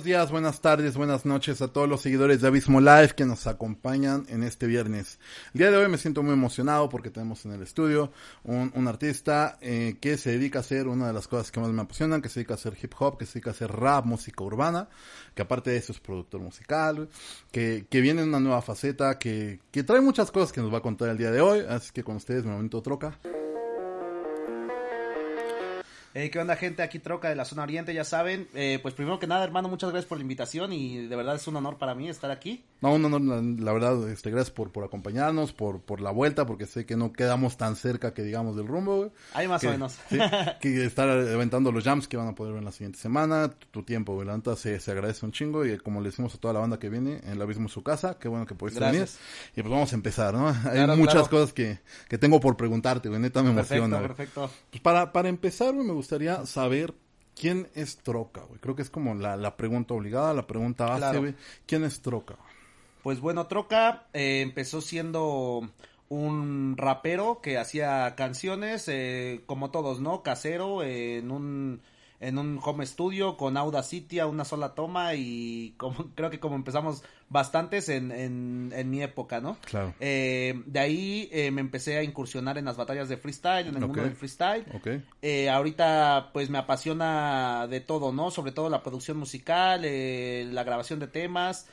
buenos días, buenas tardes, buenas noches a todos los seguidores de Abismo Live que nos acompañan en este viernes. El día de hoy me siento muy emocionado porque tenemos en el estudio un, artista eh, que se dedica a hacer una de las cosas que más me apasionan, que se dedica a hacer hip hop, que se dedica a hacer rap, música urbana, que aparte de eso es productor musical, que, que viene en una nueva faceta, que, que trae muchas cosas que nos va a contar el día de hoy. Así que con ustedes, me momento troca. ¿Qué onda, gente? Aquí Troca de la zona oriente, ya saben. Eh, pues primero que nada, hermano, muchas gracias por la invitación y de verdad es un honor para mí estar aquí. No, un honor, la, verdad, este, gracias por, por acompañarnos, por, por la vuelta, porque sé que no quedamos tan cerca que digamos del rumbo, güey. Ahí más o menos. ¿sí? que estar aventando los jams que van a poder ver en la siguiente semana, tu, tiempo, güey. La se, se, agradece un chingo y como le decimos a toda la banda que viene, en abismo su casa, qué bueno que pudiste venir. Y pues vamos a empezar, ¿no? Hay muchas cosas que, que tengo por preguntarte, güey. Neta me emociona. Perfecto, perfecto. Pues para, para empezar, güey, me gustaría saber quién es Troca, güey. Creo que es como la, pregunta obligada, la pregunta base, ¿Quién es Troca? Pues bueno, Troca eh, empezó siendo un rapero que hacía canciones, eh, como todos, ¿no? Casero, en un en un home studio con Audacity a una sola toma y como, creo que como empezamos bastantes en, mi época, ¿no? Claro. Eh, de ahí eh, me empecé a incursionar en las batallas de freestyle, en el mundo del freestyle. Ok, eh, ahorita pues me apasiona de todo, ¿no? Sobre todo la producción musical, la grabación de temas.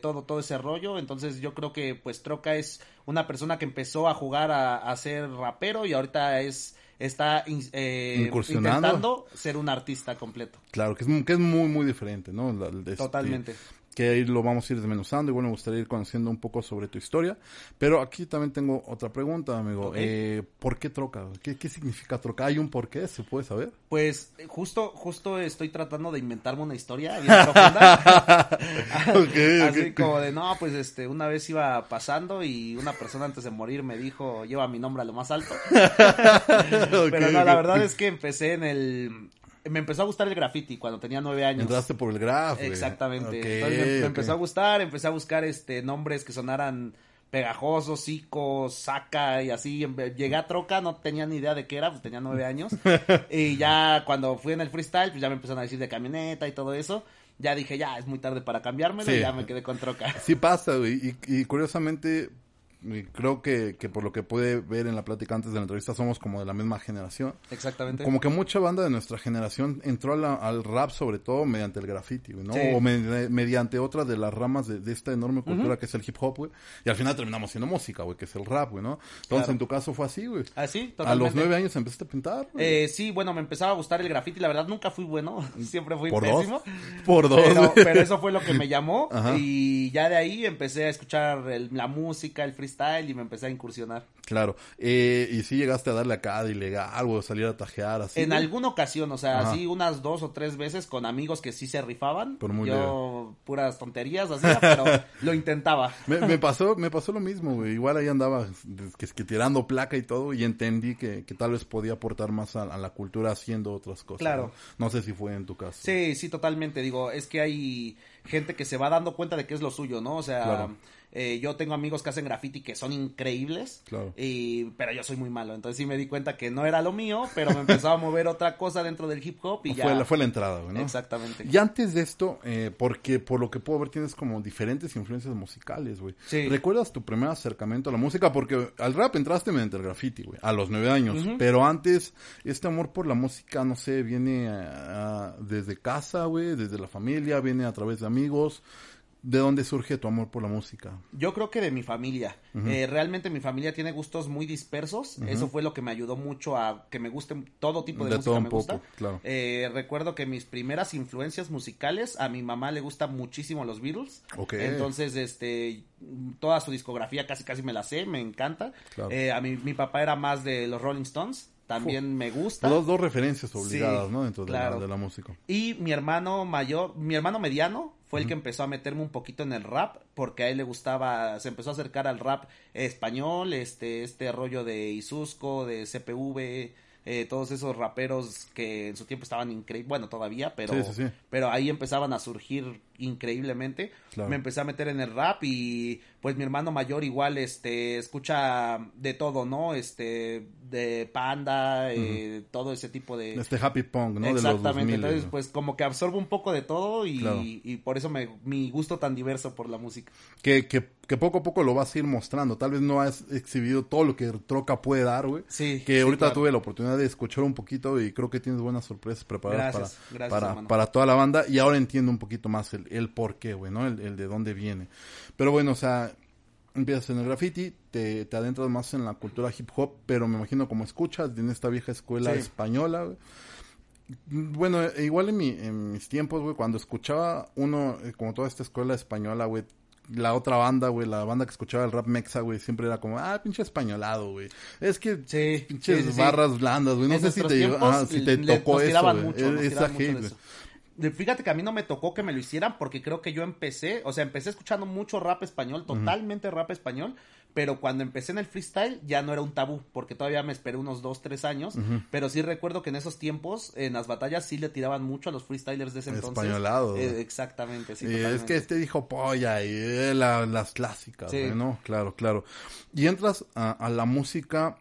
todo, todo ese rollo. Entonces yo creo que pues Troca es una persona que empezó a jugar a, ser rapero y ahorita es está eh, intentando ser un artista completo. Claro, que es, que es muy, muy diferente, ¿no? Este, Totalmente que ahí lo vamos a ir desmenuzando. y bueno, me gustaría ir conociendo un poco sobre tu historia. Pero aquí también tengo otra pregunta, amigo. Eh, ¿Por qué troca? ¿Qué, significa troca? ¿Hay un por qué? ¿Se puede saber? Pues eh, justo, justo estoy tratando de inventarme una historia bien profunda. Así como de, no, pues este, una vez iba pasando y una persona antes de morir me dijo, lleva mi nombre a lo más alto. pero no, la verdad es que empecé en el, me empezó a gustar el graffiti cuando tenía nueve años. Entraste por el graffiti. Exactamente. me, empezó a gustar, empecé a buscar este nombres que sonaran pegajosos, Zico, Saca y así. Llegué a Troca, no tenía ni idea de qué era, pues tenía nueve años. y ya cuando fui en el freestyle, pues ya me empezaron a decir de camioneta y todo eso ya dije, ya es muy tarde para cambiármelo y ya me quedé con troca. Sí pasa, güey. Y, y, curiosamente, creo que, que, por lo que pude ver en la plática antes de la entrevista, somos como de la misma generación. Exactamente. Como que mucha banda de nuestra generación entró al rap, sobre todo mediante el graffiti, ¿no? O mediante otra de las ramas de, esta enorme cultura que es el hip hop, güey. Y al final terminamos siendo música, güey, que es el rap, güey, ¿no? Entonces, en tu caso fue así, güey. Así, ah, A los nueve años empezaste a pintar, eh, sí, bueno, me empezaba a gustar el graffiti. La verdad, nunca fui bueno. Siempre fui por pésimo. Dos. Por dos. Pero, eso fue lo que me llamó. Y ya de ahí empecé a escuchar la música, el freestyle y me empecé a incursionar. Claro, eh, y si llegaste a darle acá de ilegal o salir a tajear así. En alguna ocasión, o sea, así unas dos o tres veces con amigos que sí se rifaban. Por muy yo puras tonterías hacía, pero lo intentaba. Me, pasó, me pasó lo mismo, güey. Igual ahí andaba que, tirando placa y todo y entendí que, tal vez podía aportar más a, la cultura haciendo otras cosas. Claro. ¿no? sé si fue en tu caso. Sí, sí, totalmente. Digo, es que hay gente que se va dando cuenta de que es lo suyo, ¿no? O sea, eh, yo tengo amigos que hacen graffiti que son increíbles, claro. y, pero yo soy muy malo. Entonces sí me di cuenta que no era lo mío, pero me empezaba a mover otra cosa dentro del hip hop y ya. Fue la, fue la entrada, ¿no? Exactamente. Y antes de esto, eh, porque por lo que puedo ver tienes como diferentes influencias musicales, güey. ¿Recuerdas tu primer acercamiento a la música? Porque al rap entraste mediante el graffiti, güey, a los nueve años. Pero antes, este amor por la música, no sé, viene desde casa, güey, desde la familia, viene a través de amigos. ¿De dónde surge tu amor por la música? Yo creo que de mi familia. Eh, realmente mi familia tiene gustos muy dispersos. Eso fue lo que me ayudó mucho a que me guste todo tipo de, de Todo un poco, Claro. Eh, recuerdo que mis primeras influencias musicales, a mi mamá le gustan muchísimo los Beatles. Entonces, este, toda su discografía casi casi me la sé, me encanta. Eh, a mí, mi papá era más de los Rolling Stones también me gusta. Dos, dos referencias obligadas, ¿no? Dentro de, la, música. Y mi hermano mayor, mi hermano mediano, fue el que empezó a meterme un poquito en el rap, porque a él le gustaba, se empezó a acercar al rap español, este, este rollo de Isusco, de CPV, eh, todos esos raperos que en su tiempo estaban increíbles, bueno, todavía, pero, pero ahí empezaban a surgir increíblemente. Me empecé a meter en el rap y pues mi hermano mayor igual este escucha de todo, ¿no? Este de Panda, eh, todo ese tipo de Este happy punk, ¿no? Exactamente. Entonces, pues como que absorbo un poco de todo y, por eso me, mi gusto tan diverso por la música. Que, que, poco a poco lo vas a ir mostrando. Tal vez no has exhibido todo lo que Troca puede dar, güey. Sí. Que ahorita tuve la oportunidad de escuchar un poquito y creo que tienes buenas sorpresas preparadas para, para, toda la banda y ahora entiendo un poquito más el, el, por qué, güey, ¿no? El, de dónde viene. Pero bueno, o sea, empiezas en el graffiti, te, te adentras más en la cultura hip hop, pero me imagino como escuchas, en esta vieja escuela española, güey. Bueno, e igual en, en mis tiempos, güey, cuando escuchaba uno, eh, como toda esta escuela española, güey, la otra banda, güey, la banda que escuchaba el rap mexa, güey, siempre era como, ah, pinche españolado, güey. Es que sí, pinches barras blandas, güey. No sé si te, ah, si te tocó eso. Esa Fíjate que a mí no me tocó que me lo hicieran porque creo que yo empecé, o sea, empecé escuchando mucho rap español, totalmente rap español, pero cuando empecé en el freestyle ya no era un tabú, porque todavía me esperé unos dos, tres años, pero sí recuerdo que en esos tiempos, en las batallas sí le tiraban mucho a los freestylers de ese entonces. Españolado. Eh, exactamente, sí. es que este dijo polla y eh, las clásicas, ¿no? Claro, claro. ¿Y entras a, a la música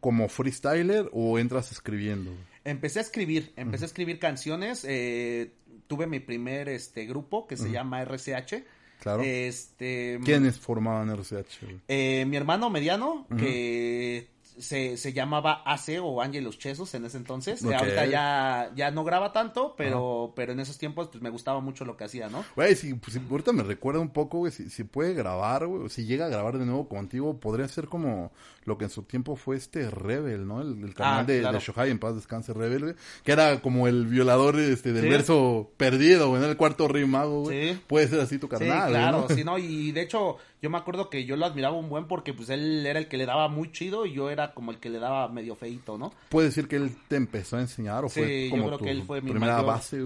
como freestyler o entras escribiendo? Empecé a escribir, empecé a escribir canciones. Eh, tuve mi primer este grupo que se llama RCH. Claro. Este, ¿Quiénes formaban RCH? Eh, mi hermano mediano, que se, se llamaba Ace o los Chesos en ese entonces. Ahorita ya, ya no graba tanto, pero, pero en esos tiempos pues, me gustaba mucho lo que hacía, ¿no? Güey, si, pues, ahorita me recuerda un poco, güey, si, puede grabar, güey, si llega a grabar de nuevo contigo, podría ser como lo que en su tiempo fue este Rebel, ¿no? El, canal ah, de, Shohai, en paz descanse Rebel, que era como el violador este, del verso perdido, güey, en el cuarto rey güey. Puede ser así tu canal sí, claro, sí, no, y de hecho yo me acuerdo que yo lo admiraba un buen porque pues él era el que le daba muy chido y yo era como el que le daba medio feito, ¿no? puede decir que él te empezó a enseñar o fue como yo creo que él fue mi primera base,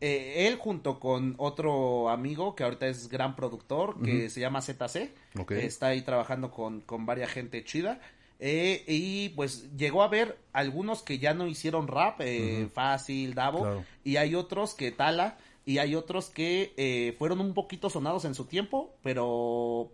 eh, él junto con otro amigo que ahorita es gran productor que se llama ZC, está ahí trabajando con, con varias gente chida. Eh, y pues llegó a ver algunos que ya no hicieron rap, eh, Fácil, Davo, y hay otros que Tala, y hay otros que fueron un poquito sonados en su tiempo, pero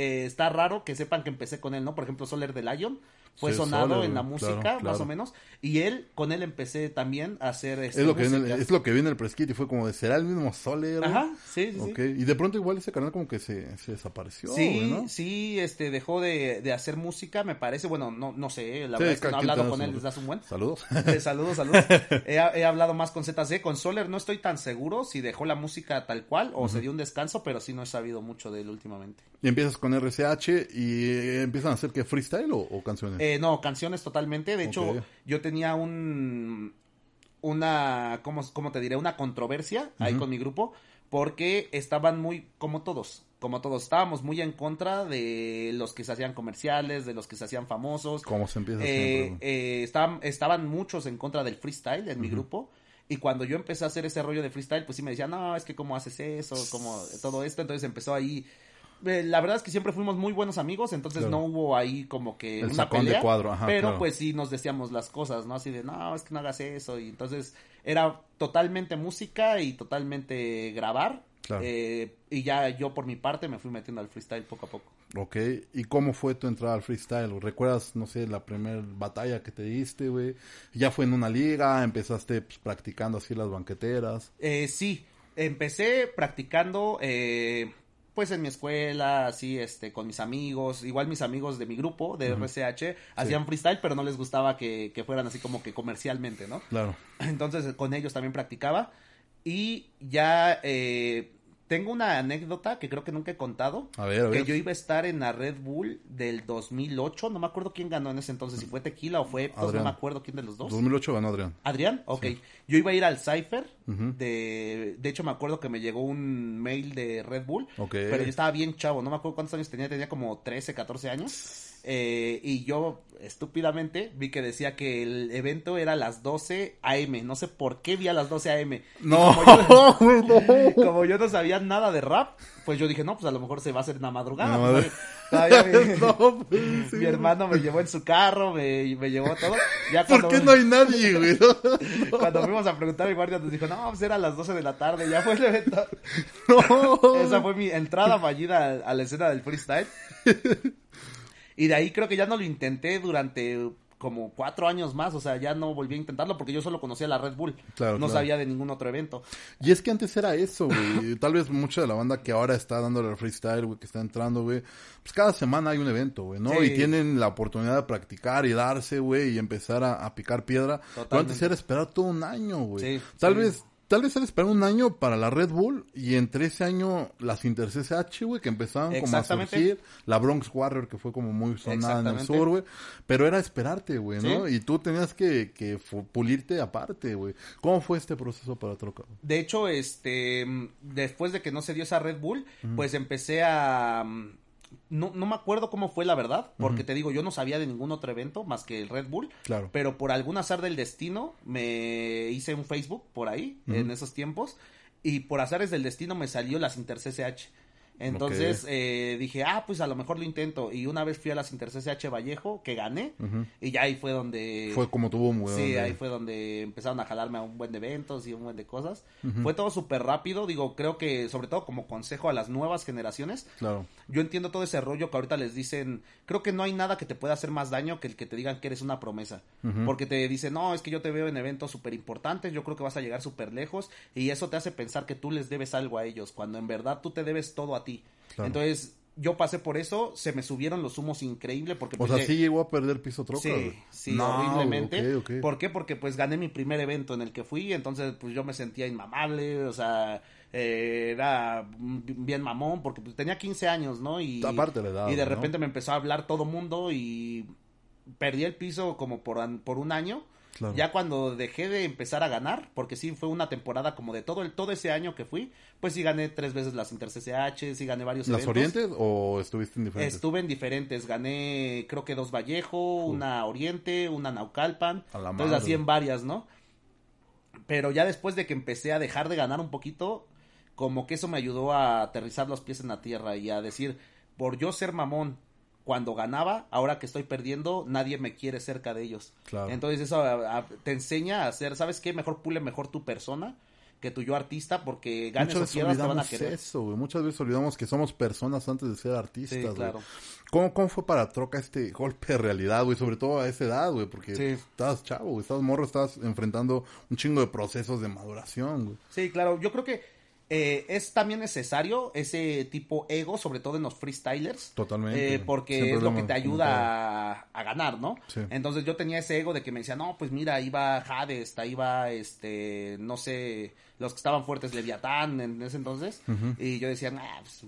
eh, está raro que sepan que empecé con él, ¿no? Por ejemplo, Soler de Lion fue sonado en la música, más o menos. Y él, con él empecé también a hacer este, es lo que Viene, Es lo que viene el press y fue como de, ¿será el mismo Soler? Ajá, sí, sí, Y de pronto igual ese canal como que se, se desapareció, Sí, sí, este, dejó de, de, hacer música, me parece. Bueno, no, no sé, eh, la verdad es que no he hablado con él Les das un buen. Saludos. Eh, saludos, saludos. he, he, hablado más con ZZ. Con Soler no estoy tan seguro si dejó la música tal cual o se dio un descanso, pero sí no he sabido mucho de él últimamente. Y empiezas con RCH y eh, empiezan a hacer que freestyle o, canciones. Eh, no, canciones totalmente. De hecho, yo tenía un una ¿cómo, te diré? una controversia ahí con mi grupo porque estaban muy como todos, como todos estábamos muy en contra de los que se hacían comerciales, de los que se hacían famosos. ¿Cómo se empieza? Eh, eh, estaban, estaban muchos en contra del freestyle en mi grupo. Y cuando yo empecé a hacer ese rollo de freestyle, pues sí me decían, no, es que cómo haces eso, como todo esto. Entonces empezó ahí eh, la verdad es que siempre fuimos muy buenos amigos, entonces no hubo ahí como que El una sacón de cuadro, Ajá, pero pues sí nos decíamos las cosas, ¿no? Así de, "No, es que no hagas eso." Y entonces era totalmente música y totalmente grabar. Claro. Eh, y ya yo por mi parte me fui metiendo al freestyle poco a poco. Ok, ¿y cómo fue tu entrada al freestyle? ¿Recuerdas, no sé, la primera batalla que te diste, güey? ¿Ya fue en una liga? ¿Empezaste pues, practicando así las banqueteras? Eh, sí, empecé practicando eh, pues en mi escuela, así, este, con mis amigos, igual mis amigos de mi grupo, de RCH, hacían freestyle, pero no les gustaba que, que fueran así como que comercialmente, ¿no? Claro. Entonces con ellos también practicaba y ya eh, tengo una anécdota que creo que nunca he contado. A ver, Que yo iba a estar en la Red Bull del 2008. No me acuerdo quién ganó en ese entonces. Si fue Tequila o fue Eptos. No me acuerdo quién de los dos. 2008 ganó Adrián. ¿Adrián? Ok. Yo iba a ir al Cypher. de, de hecho, me acuerdo que me llegó un mail de Red Bull. Pero yo estaba bien chavo. No me acuerdo cuántos años tenía. Tenía como 13, 14 años. Eh, y yo estúpidamente vi que decía que el evento era a las 12 a.m. No sé por qué vi a las 12 a.m. No, como yo, no, sabía nada de rap, pues yo dije, no, pues a lo mejor se va a hacer en la madrugada. mi, hermano me llevó en su carro, me, me llevó todo. ¿Por qué no hay nadie, cuando fuimos a preguntar al guardia nos dijo, no, pues era a las 12 de la tarde, ya fue el evento. Esa fue mi entrada fallida a la escena del freestyle. Y de ahí creo que ya no lo intenté durante uh, como cuatro años más, o sea, ya no volví a intentarlo porque yo solo conocía la Red Bull, claro, no sabía de ningún otro evento. Y es que antes era eso, güey, tal vez mucha de la banda que ahora está dándole el freestyle, güey, que está entrando, güey, pues cada semana hay un evento, güey, ¿no? Y tienen la oportunidad de practicar y darse, güey, y empezar a, picar piedra. Pero antes era esperar todo un año, güey. Sí, tal vez tal vez era esperar un año para la Red Bull y entre ese año las Inter H, güey, que empezaban como a surgir, la Bronx Warrior que fue como muy sonada en el sur, güey, pero era esperarte, güey, ¿no? Y tú tenías que, que pulirte aparte, güey. ¿Cómo fue este proceso para trocar? De hecho, este, mm, después de que no se dio esa Red Bull, pues empecé a... Mm, no, no me acuerdo cómo fue la verdad, porque te digo, yo no sabía de ningún otro evento más que el Red Bull. Claro. Pero por algún azar del destino me hice un Facebook por ahí, en esos tiempos. Y por azares del destino me salió las Inter entonces eh, dije, ah, pues a lo mejor lo intento. Y una vez fui a las de H Vallejo, que gané. Y ya ahí fue donde. Fue como tuvo un Sí, ahí fue donde empezaron a jalarme a un buen de eventos y un buen de cosas. Fue todo súper rápido. Digo, creo que, sobre todo como consejo a las nuevas generaciones. Claro. Yo entiendo todo ese rollo que ahorita les dicen. Creo que no hay nada que te pueda hacer más daño que el que te digan que eres una promesa. Porque te dicen, no, es que yo te veo en eventos súper importantes. Yo creo que vas a llegar súper lejos. Y eso te hace pensar que tú les debes algo a ellos. Cuando en verdad tú te debes todo a ti entonces, yo pasé por eso, se me subieron los humos increíbles porque... o pues, sea, sí llegó a perder piso troca. Sí, horriblemente. ¿Por qué? Porque pues gané mi primer evento en el que fui, entonces pues yo me sentía inmamable, o sea, eh, era bien mamón porque pues, tenía 15 años, ¿no? Y, Y de repente me empezó a hablar todo mundo y perdí el piso como por, por un año ya cuando dejé de empezar a ganar, porque sí fue una temporada como de todo el todo ese año que fui, pues sí gané tres veces las Inter sí gané varios. ¿Las Orientes o estuviste en diferentes? Estuve en diferentes, gané creo que dos Vallejo, una Oriente, una Naucalpan, entonces así en varias, ¿no? Pero ya después de que empecé a dejar de ganar un poquito, como que eso me ayudó a aterrizar los pies en la tierra y a decir, por yo ser mamón cuando ganaba, ahora que estoy perdiendo, nadie me quiere cerca de ellos. Claro. Entonces eso te enseña a hacer, ¿sabes qué? Mejor pule mejor tu persona que tu yo artista porque ganes Muchas o pierdas te van a querer. Eso, Muchas veces olvidamos que somos personas antes de ser artistas, claro. ¿Cómo, ¿Cómo, fue para Troca este golpe de realidad, güey? Sobre todo a esa edad, güey, porque estás chavo, estás morro, estás enfrentando un chingo de procesos de maduración, güey. Sí, claro. Yo creo que eh, es también necesario ese tipo ego, sobre todo en los freestylers. Eh, Totalmente. porque es lo que te ayuda a, ganar, ¿no? Entonces yo tenía ese ego de que me decía, no, pues mira, iba va Hades, ahí va, este, no sé, los que estaban fuertes, Leviatán en ese entonces. Y yo decía, ah, pues,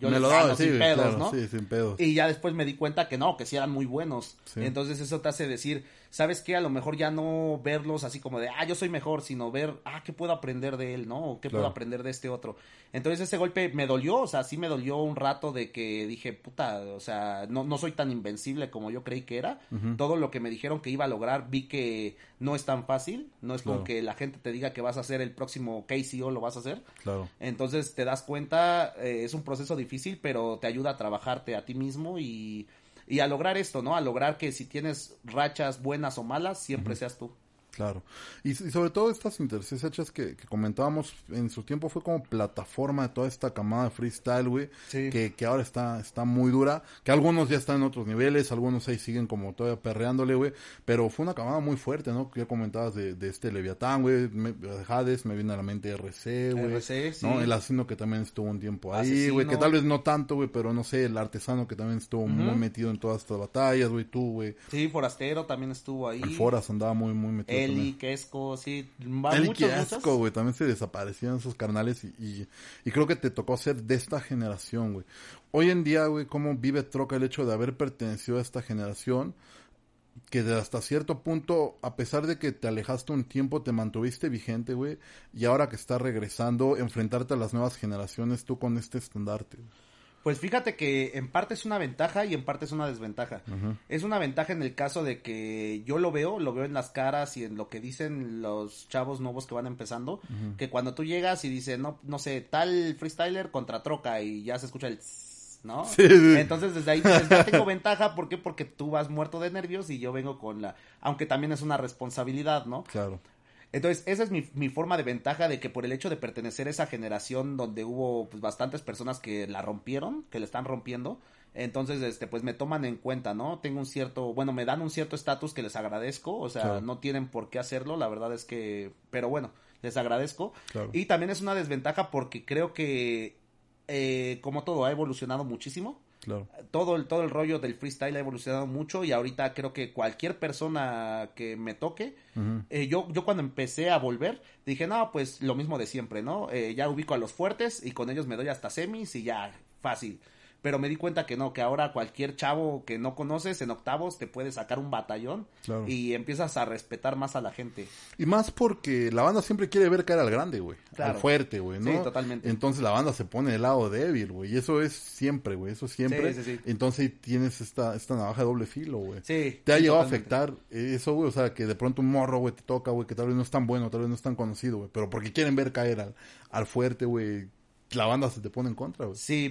yo me lo daba sin pedos, ¿no? Sí, sin pedos. Y ya después me di cuenta que no, que sí eran muy buenos. Entonces eso te hace decir, ¿sabes qué? A lo mejor ya no verlos así como de, ah, yo soy mejor, sino ver, ah, ¿qué puedo aprender de él, no? ¿O ¿Qué puedo aprender de este otro? Entonces ese golpe me dolió, o sea, sí me dolió un rato de que dije, puta, o sea, no, soy tan invencible como yo creí que era. Todo lo que me dijeron que iba a lograr, vi que no es tan fácil, no es como que la gente te diga que vas a hacer el próximo o lo vas a hacer. Claro. Entonces te das cuenta, eh, es un proceso difícil, pero te ayuda a trabajarte a ti mismo y y a lograr esto, ¿no? A lograr que si tienes rachas buenas o malas, siempre seas tú. Claro. Y, sobre todo estas intersecciones hechas que, comentábamos en su tiempo fue como plataforma de toda esta camada de freestyle, güey. Que, ahora está, está muy dura. Que algunos ya están en otros niveles, algunos ahí siguen como todavía perreándole, güey. Pero fue una camada muy fuerte, ¿no? Que ya comentabas de, de este Leviatán, güey. Hades, me viene a la mente RC, güey. RC, ¿no? El asino que también estuvo un tiempo ahí, güey. Que tal vez no tanto, güey, pero no sé, el artesano que también estuvo muy metido en todas estas batallas, güey. Tú, güey. Sí, Forastero también estuvo ahí. Foras andaba muy, muy metido que sí. güey. También se desaparecieron esos carnales y, creo que te tocó ser de esta generación, güey. Hoy en día, güey, cómo vive Troca el hecho de haber pertenecido a esta generación que hasta cierto punto, a pesar de que te alejaste un tiempo, te mantuviste vigente, güey. Y ahora que estás regresando, enfrentarte a las nuevas generaciones tú con este estandarte. Pues fíjate que en parte es una ventaja y en parte es una desventaja. Es una ventaja en el caso de que yo lo veo, lo veo en las caras y en lo que dicen los chavos nuevos que van empezando, que cuando tú llegas y dices, no, no sé, tal freestyler contra troca y ya se escucha el... ¿No? Entonces desde ahí dices, tengo ventaja, ¿por qué? Porque tú vas muerto de nervios y yo vengo con la... Aunque también es una responsabilidad, ¿no? Claro. Entonces, esa es mi, forma de ventaja de que por el hecho de pertenecer a esa generación donde hubo pues, bastantes personas que la rompieron, que la están rompiendo, entonces, este, pues me toman en cuenta, ¿no? Tengo un cierto, bueno, me dan un cierto estatus que les agradezco, o sea, no tienen por qué hacerlo, la verdad es que, pero bueno, les agradezco. Y también es una desventaja porque creo que, eh, como todo, ha evolucionado muchísimo. Todo el, todo el rollo del freestyle ha evolucionado mucho y ahorita creo que cualquier persona que me toque, eh, yo, yo cuando empecé a volver, dije, no, pues lo mismo de siempre, ¿no? Eh, ya ubico a los fuertes y con ellos me doy hasta semis y ya, fácil pero me di cuenta que no, que ahora cualquier chavo que no conoces en octavos te puede sacar un batallón y empiezas a respetar más a la gente. Y más porque la banda siempre quiere ver caer al grande, güey, al fuerte, güey, ¿no? Sí, totalmente. Entonces la banda se pone del lado débil, güey, y eso es siempre, güey, eso siempre. Sí, sí, Entonces tienes esta, esta navaja de doble filo, güey. Sí. Te ha llevado a afectar eso, güey, o sea, que de pronto un morro, güey, te toca, güey, que tal vez no es tan bueno, tal vez no es tan conocido, güey, pero porque quieren ver caer al, al fuerte, güey, la banda se te pone en contra, güey. Sí,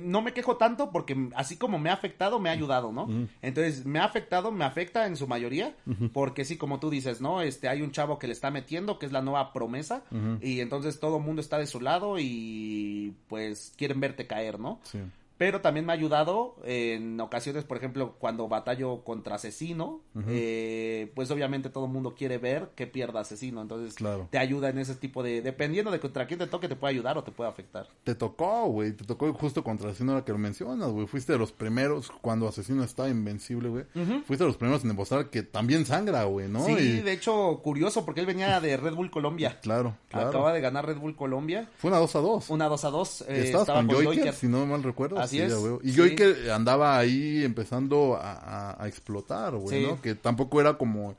no me quejo tanto porque así como me ha afectado, me ha ayudado, ¿no? Entonces, me ha afectado, me afecta en su mayoría, porque sí, como tú dices, ¿no? Este, hay un chavo que le está metiendo, que es la nueva promesa, y entonces todo el mundo está de su lado y pues quieren verte caer, ¿no? Sí. Pero también me ha ayudado en ocasiones, por ejemplo, cuando batallo contra asesino, eh, pues obviamente todo el mundo quiere ver que pierda asesino, entonces te ayuda en ese tipo de, dependiendo de contra quién te toque, te puede ayudar o te puede afectar. Te tocó, güey, te tocó justo contra asesino ahora que lo mencionas, güey, fuiste de los primeros, cuando asesino estaba invencible, güey, fuiste de los primeros en demostrar que también sangra, güey, ¿no? Sí, de hecho, curioso, porque él venía de Red Bull Colombia. claro, claro. Acaba de ganar Red Bull Colombia. Fue una 2 a 2. Una 2 a 2. Eh, Estabas con, si no me mal recuerdo. Así es. Y yo que andaba ahí empezando a, explotar, güey, ¿no? Que tampoco era como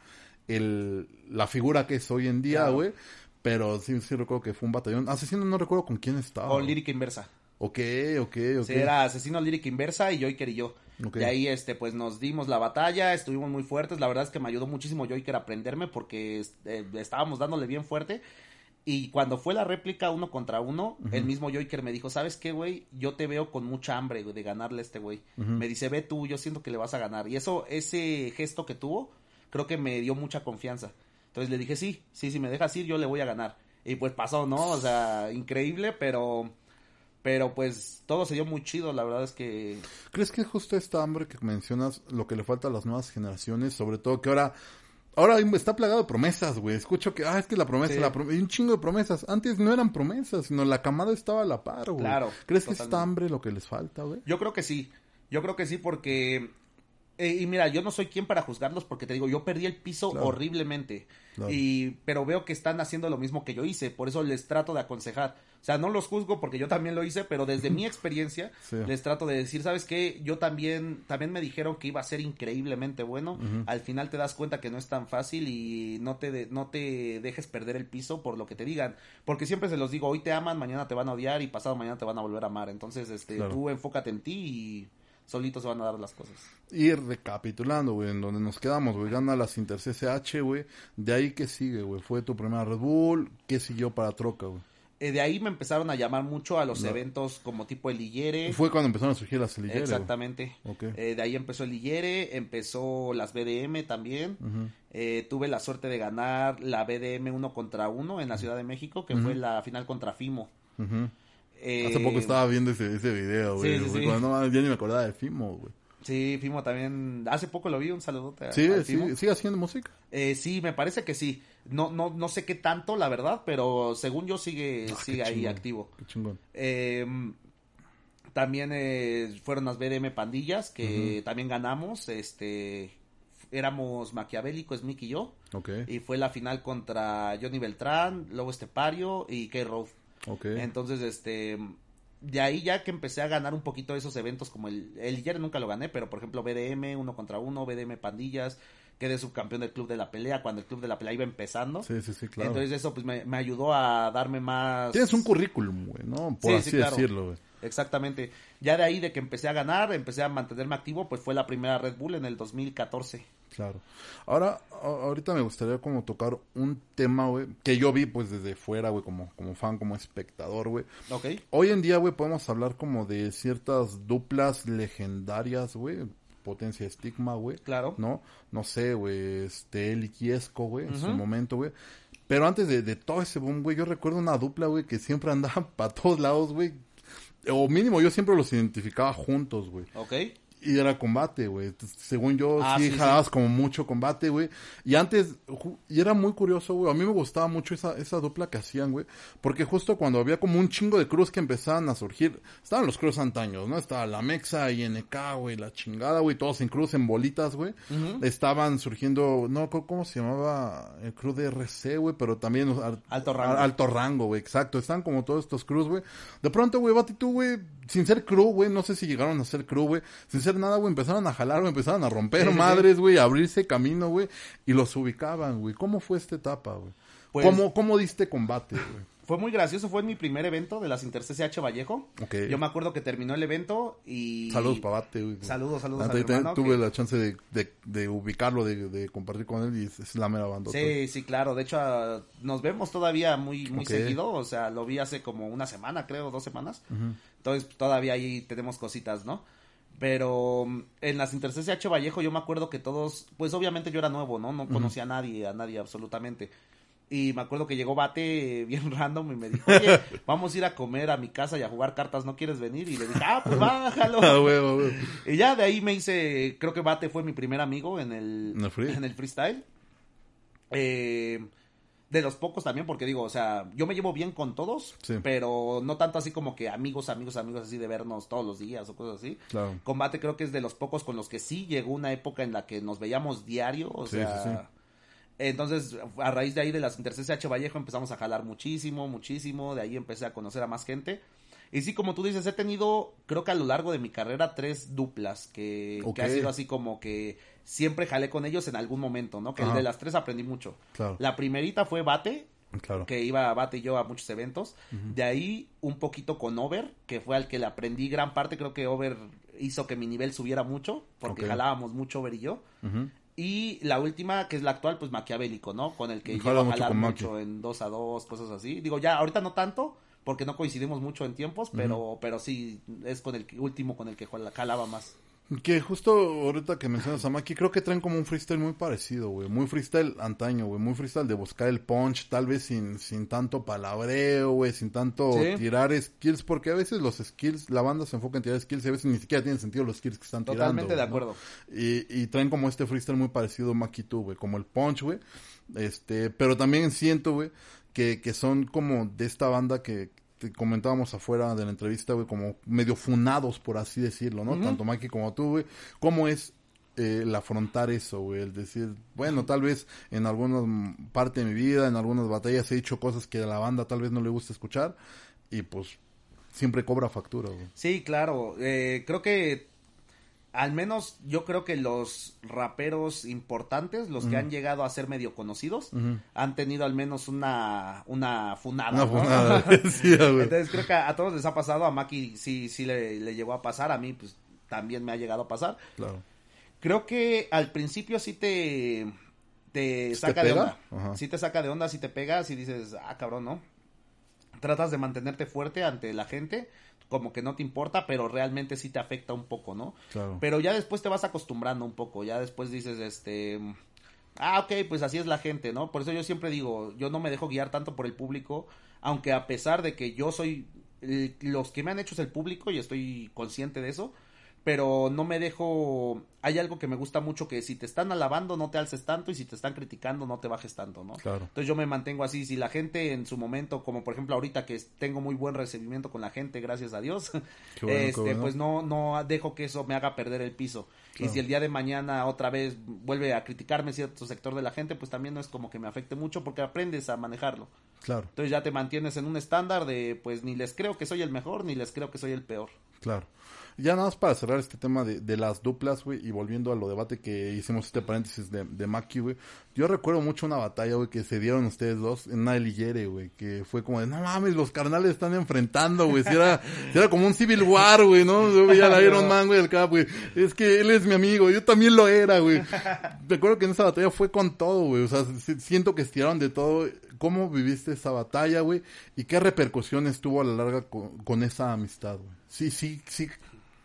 el, la figura que es hoy en día, güey. Pero sí, sí recuerdo que fue un batallón. Asesino no recuerdo con quién estaba. Con lírica inversa. Ok, ok, ok. Sí, era asesino lírica inversa y yo y yo. De ahí, este, pues nos dimos la batalla, estuvimos muy fuertes. La verdad es que me ayudó muchísimo que a aprenderme porque este, eh, estábamos dándole bien fuerte. Y cuando fue la réplica uno contra uno, el mismo Joker me dijo, ¿sabes qué, güey? Yo te veo con mucha hambre de ganarle a este güey. Me dice, ve tú, yo siento que le vas a ganar. Y eso, ese gesto que tuvo, creo que me dio mucha confianza. Entonces le dije, sí, sí, si me dejas ir, yo le voy a ganar. Y pues pasó, ¿no? O sea, increíble, pero... Pero pues todo se dio muy chido, la verdad es que... ¿Crees que justo esta hambre que mencionas, lo que le falta a las nuevas generaciones, sobre todo que ahora Ahora está plagado de promesas, güey. Escucho que, ah, es que la promesa, la promesa, un chingo de promesas. Antes no eran promesas, sino la camada estaba a la par, güey. Claro. ¿Crees que es hambre lo que les falta, güey? Yo creo que sí. Yo creo que sí porque eh, y mira, yo no soy quien para juzgarlos porque te digo, yo perdí el piso horriblemente. Y, pero veo que están haciendo lo mismo que yo hice, por eso les trato de aconsejar. O sea, no los juzgo porque yo también lo hice, pero desde mi experiencia les trato de decir, ¿sabes qué? Yo también, también me dijeron que iba a ser increíblemente bueno. Al final te das cuenta que no es tan fácil y no te, no te dejes perder el piso por lo que te digan. Porque siempre se los digo, hoy te aman, mañana te van a odiar y pasado mañana te van a volver a amar. Entonces, este, tú enfócate en ti y solitos van a dar las cosas. Ir recapitulando, güey, en donde nos quedamos, güey, gana las Inter CCH, güey, de ahí qué sigue, güey, fue tu primera Red Bull, ¿qué siguió para Troca, güey? Eh, de ahí me empezaron a llamar mucho a los eventos como tipo el Ligere. Fue cuando empezaron a surgir las Ligere. Exactamente. Eh, de ahí empezó el Ligere, empezó las BDM también. Eh, tuve la suerte de ganar la BDM uno contra uno en la Ciudad de México, que fue la final contra Fimo. Hace poco eh, estaba viendo ese, video, güey. Sí, ni me acordaba de Fimo, güey. Sí, Fimo también. Hace poco lo vi, un saludote. Sí, a, sí, sigue haciendo música. Eh, sí, me parece que sí. No, no, no sé qué tanto, la verdad, pero según yo sigue, ah, ahí activo. Qué chingón. Em, también eh, fueron las BDM Pandillas, que también ganamos. Este éramos es Mick y yo. Y fue la final contra Johnny Beltrán, Lobo Estepario y K. road entonces, este, de ahí ya que empecé a ganar un poquito esos eventos como el, el ayer nunca lo gané, pero por ejemplo BDM, uno contra uno, BDM pandillas, quedé subcampeón del club de la pelea cuando el club de la pelea iba empezando. Entonces eso pues me, ayudó a darme más... Tienes un currículum, güey, ¿no? Por así decirlo, Exactamente. Ya de ahí de que empecé a ganar, empecé a mantenerme activo, pues fue la primera Red Bull en el 2014. Claro. Ahora, ahorita me gustaría como tocar un tema, güey, que yo vi pues desde fuera, güey, como, como fan, como espectador, güey. Ok. Hoy en día, güey, podemos hablar como de ciertas duplas legendarias, güey. Potencia estigma, güey. Claro. ¿No? No sé, güey, este, el Iquiesco, güey, en su momento, güey. Pero antes de, de todo ese boom, güey, yo recuerdo una dupla, güey, que siempre andaba para todos lados, güey. O mínimo yo siempre los identificaba juntos, güey. Ok y era combate, güey. Según yo, ah, sí, como mucho combate, güey. Y antes, y era muy curioso, güey. A mí me gustaba mucho esa, esa dupla que hacían, güey. Porque justo cuando había como un chingo de cruz que empezaban a surgir, estaban los cruz antaños, ¿no? Estaba la Mexa, y INK, güey, la chingada, güey. Todos en cruz, en bolitas, güey. Estaban surgiendo, no, ¿cómo se llamaba? El cruz de RC, güey. Pero también. alto rango. alto rango, güey, exacto. Están como todos estos cruz, güey. De pronto, güey, Bati, tú, güey, sin ser crew, güey, no sé si llegaron a ser crew, güey. Sin ser nada, güey, empezaron a jalar, güey, empezaron a romper madres, güey, a abrirse camino, güey, y los ubicaban, güey. ¿Cómo fue esta etapa, güey? Pues ¿Cómo, ¿Cómo diste combate, güey? Fue muy gracioso, fue en mi primer evento de las Intercch Vallejo. Yo me acuerdo que terminó el evento y... Saludos, pavate, güey. Saludos, saludos. Ah, tuve la chance de, ubicarlo, de, compartir con él y es la mera banda. Sí, sí, claro. De hecho, ah, nos vemos todavía muy, muy seguido. O sea, lo vi hace como una semana, creo, dos semanas. Entonces, todavía ahí tenemos cositas, ¿no? Pero mm, en las intercesiones de H. Vallejo yo me acuerdo que todos, pues obviamente yo era nuevo, ¿no? No conocía a nadie, a nadie absolutamente. Y me acuerdo que llegó Bate eh, bien random y me dijo, oye, vamos a ir a comer a mi casa y a jugar cartas, ¿no quieres venir? Y le dije, ah, pues bájalo. Ah, y ya de ahí me hice, creo que Bate fue mi primer amigo en el, en el freestyle. Eh, de los pocos también, porque digo, o sea, yo me llevo bien con todos, pero no tanto así como que amigos, amigos, amigos, así de vernos todos los días o cosas así. Combate creo que es de los pocos con los que sí llegó una época en la que nos veíamos diario, o entonces, a raíz de ahí de las intercesiones de H. Vallejo empezamos a jalar muchísimo, muchísimo, de ahí empecé a conocer a más gente. Y sí, como tú dices, he tenido, creo que a lo largo de mi carrera, tres duplas que, que ha sido así como que siempre jalé con ellos en algún momento, ¿no? Que el de las tres aprendí mucho. La primerita fue bate, Claro. que iba a Bate y yo a muchos eventos. De ahí un poquito con Over, que fue al que le aprendí gran parte. Creo que Over hizo que mi nivel subiera mucho, porque jalábamos mucho Over y yo. Y la última, que es la actual, pues maquiavélico, ¿no? Con el que yo mucho, en dos a dos, cosas así. Digo, ya, ahorita no tanto, porque no coincidimos mucho en tiempos, pero, pero sí, es con el último con el que jalaba más. Que justo ahorita que mencionas a Maki, creo que traen como un freestyle muy parecido, güey. Muy freestyle antaño, güey. Muy freestyle de buscar el punch, tal vez sin, sin tanto palabreo, güey. Sin tanto tirar skills, porque a veces los skills, la banda se enfoca en tirar skills y a veces ni siquiera tienen sentido los skills que están Totalmente tirando. Totalmente de acuerdo. Y, y traen como este freestyle muy parecido Maki tú, güey. Como el punch, güey. Este, pero también siento, güey, que, que son como de esta banda que comentábamos afuera de la entrevista, güey, como medio funados, por así decirlo, ¿no? Tanto Mikey como tú, güey. ¿Cómo es eh, el afrontar eso, güey? El decir, bueno, tal vez en alguna parte de mi vida, en algunas batallas he dicho cosas que a la banda tal vez no le gusta escuchar y pues siempre cobra factura, güey. Sí, claro. Eh, creo que al menos yo creo que los raperos importantes, los que han llegado a ser medio conocidos, han tenido al menos una, una funada. Entonces creo que a, todos les ha pasado, a Maki sí, sí le, le, llegó a pasar, a mí pues también me ha llegado a pasar. Claro. Creo que al principio sí te, te saca de onda. Si Sí te saca de onda, sí te pegas y dices, ah, cabrón, ¿no? Tratas de mantenerte fuerte ante la gente como que no te importa, pero realmente sí te afecta un poco, ¿no? Pero ya después te vas acostumbrando un poco, ya después dices, este, ah, ok, pues así es la gente, ¿no? Por eso yo siempre digo, yo no me dejo guiar tanto por el público, aunque a pesar de que yo soy, eh, los que me han hecho es el público y estoy consciente de eso, pero no me dejo. Hay algo que me gusta mucho que si te están alabando no te alces tanto y si te están criticando no te bajes tanto, ¿no? Claro. Entonces yo me mantengo así. Si la gente en su momento, como por ejemplo ahorita que tengo muy buen recibimiento con la gente, gracias a Dios, este, pues no, no dejo que eso me haga perder el piso. Y si el día de mañana otra vez vuelve a criticarme cierto sector de la gente, pues también no es como que me afecte mucho porque aprendes a manejarlo. Claro. Entonces ya te mantienes en un estándar de pues ni les creo que soy el mejor ni les creo que soy el peor. Claro. Ya nada más para cerrar este tema de, de las duplas, güey, y volviendo a lo debate que hicimos este paréntesis de, de Maki, güey. Yo recuerdo mucho una batalla, güey, que se dieron ustedes dos en una Ligere, güey, que fue como de, no mames, los carnales están enfrentando, güey. Si era, si era como un Civil War, güey, ¿no? Yo veía vieron Man, güey, el güey. Es que él es mi amigo, yo también lo era, güey. Recuerdo que en esa batalla fue con todo, güey. O sea, siento que estiraron de todo. ¿Cómo viviste esa batalla, güey? ¿Y qué repercusiones tuvo a la larga con, con esa amistad, güey? Sí, sí, sí,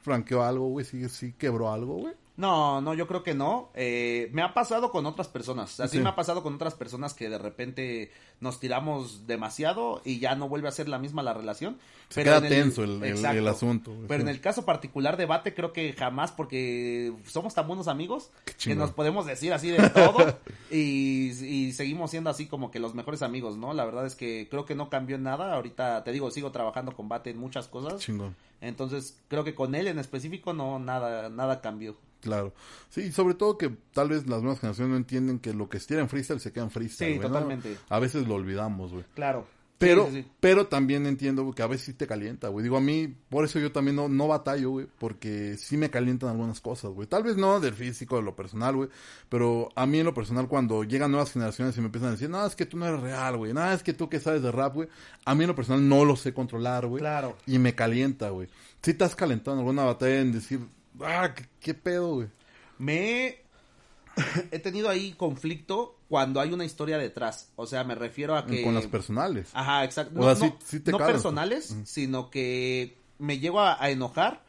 franqueó algo, güey, sí, sí quebró algo, güey. No, no, yo creo que no. Eh, me ha pasado con otras personas. Así me ha pasado con otras personas que de repente nos tiramos demasiado y ya no vuelve a ser la misma la relación. Se pero queda el, tenso el, asunto. Pero en el caso particular de Bate, creo que jamás, porque somos tan buenos amigos que nos podemos decir así de todo y, seguimos siendo así como que los mejores amigos, ¿no? La verdad es que creo que no cambió nada. Ahorita te digo, sigo trabajando con Bate en muchas cosas. Entonces, creo que con él en específico no nada nada cambió. Claro. Sí, sobre todo que tal vez las nuevas generaciones no entienden que lo que estira en freestyle se queda en freestyle. Sí, totalmente. A veces lo olvidamos, güey. Claro. Pero, pero también entiendo que a veces sí te calienta, güey. Digo, a mí, por eso yo también no, no batallo, güey, porque sí me calientan algunas cosas, güey. Tal vez no del físico, de lo personal, güey, pero a mí en lo personal, cuando llegan nuevas generaciones y me empiezan a decir, no, es que tú no eres real, güey, no, es que tú que sabes de rap, güey, a mí en lo personal no lo sé controlar, güey. Claro. Y me calienta, güey. Si te has calentado en alguna batalla en decir, ah, qué, pedo, güey. Me he tenido ahí conflicto cuando hay una historia detrás. O sea, me refiero a que. Con las personales. Ajá, exacto. No, o personales, sino que me llego a, enojar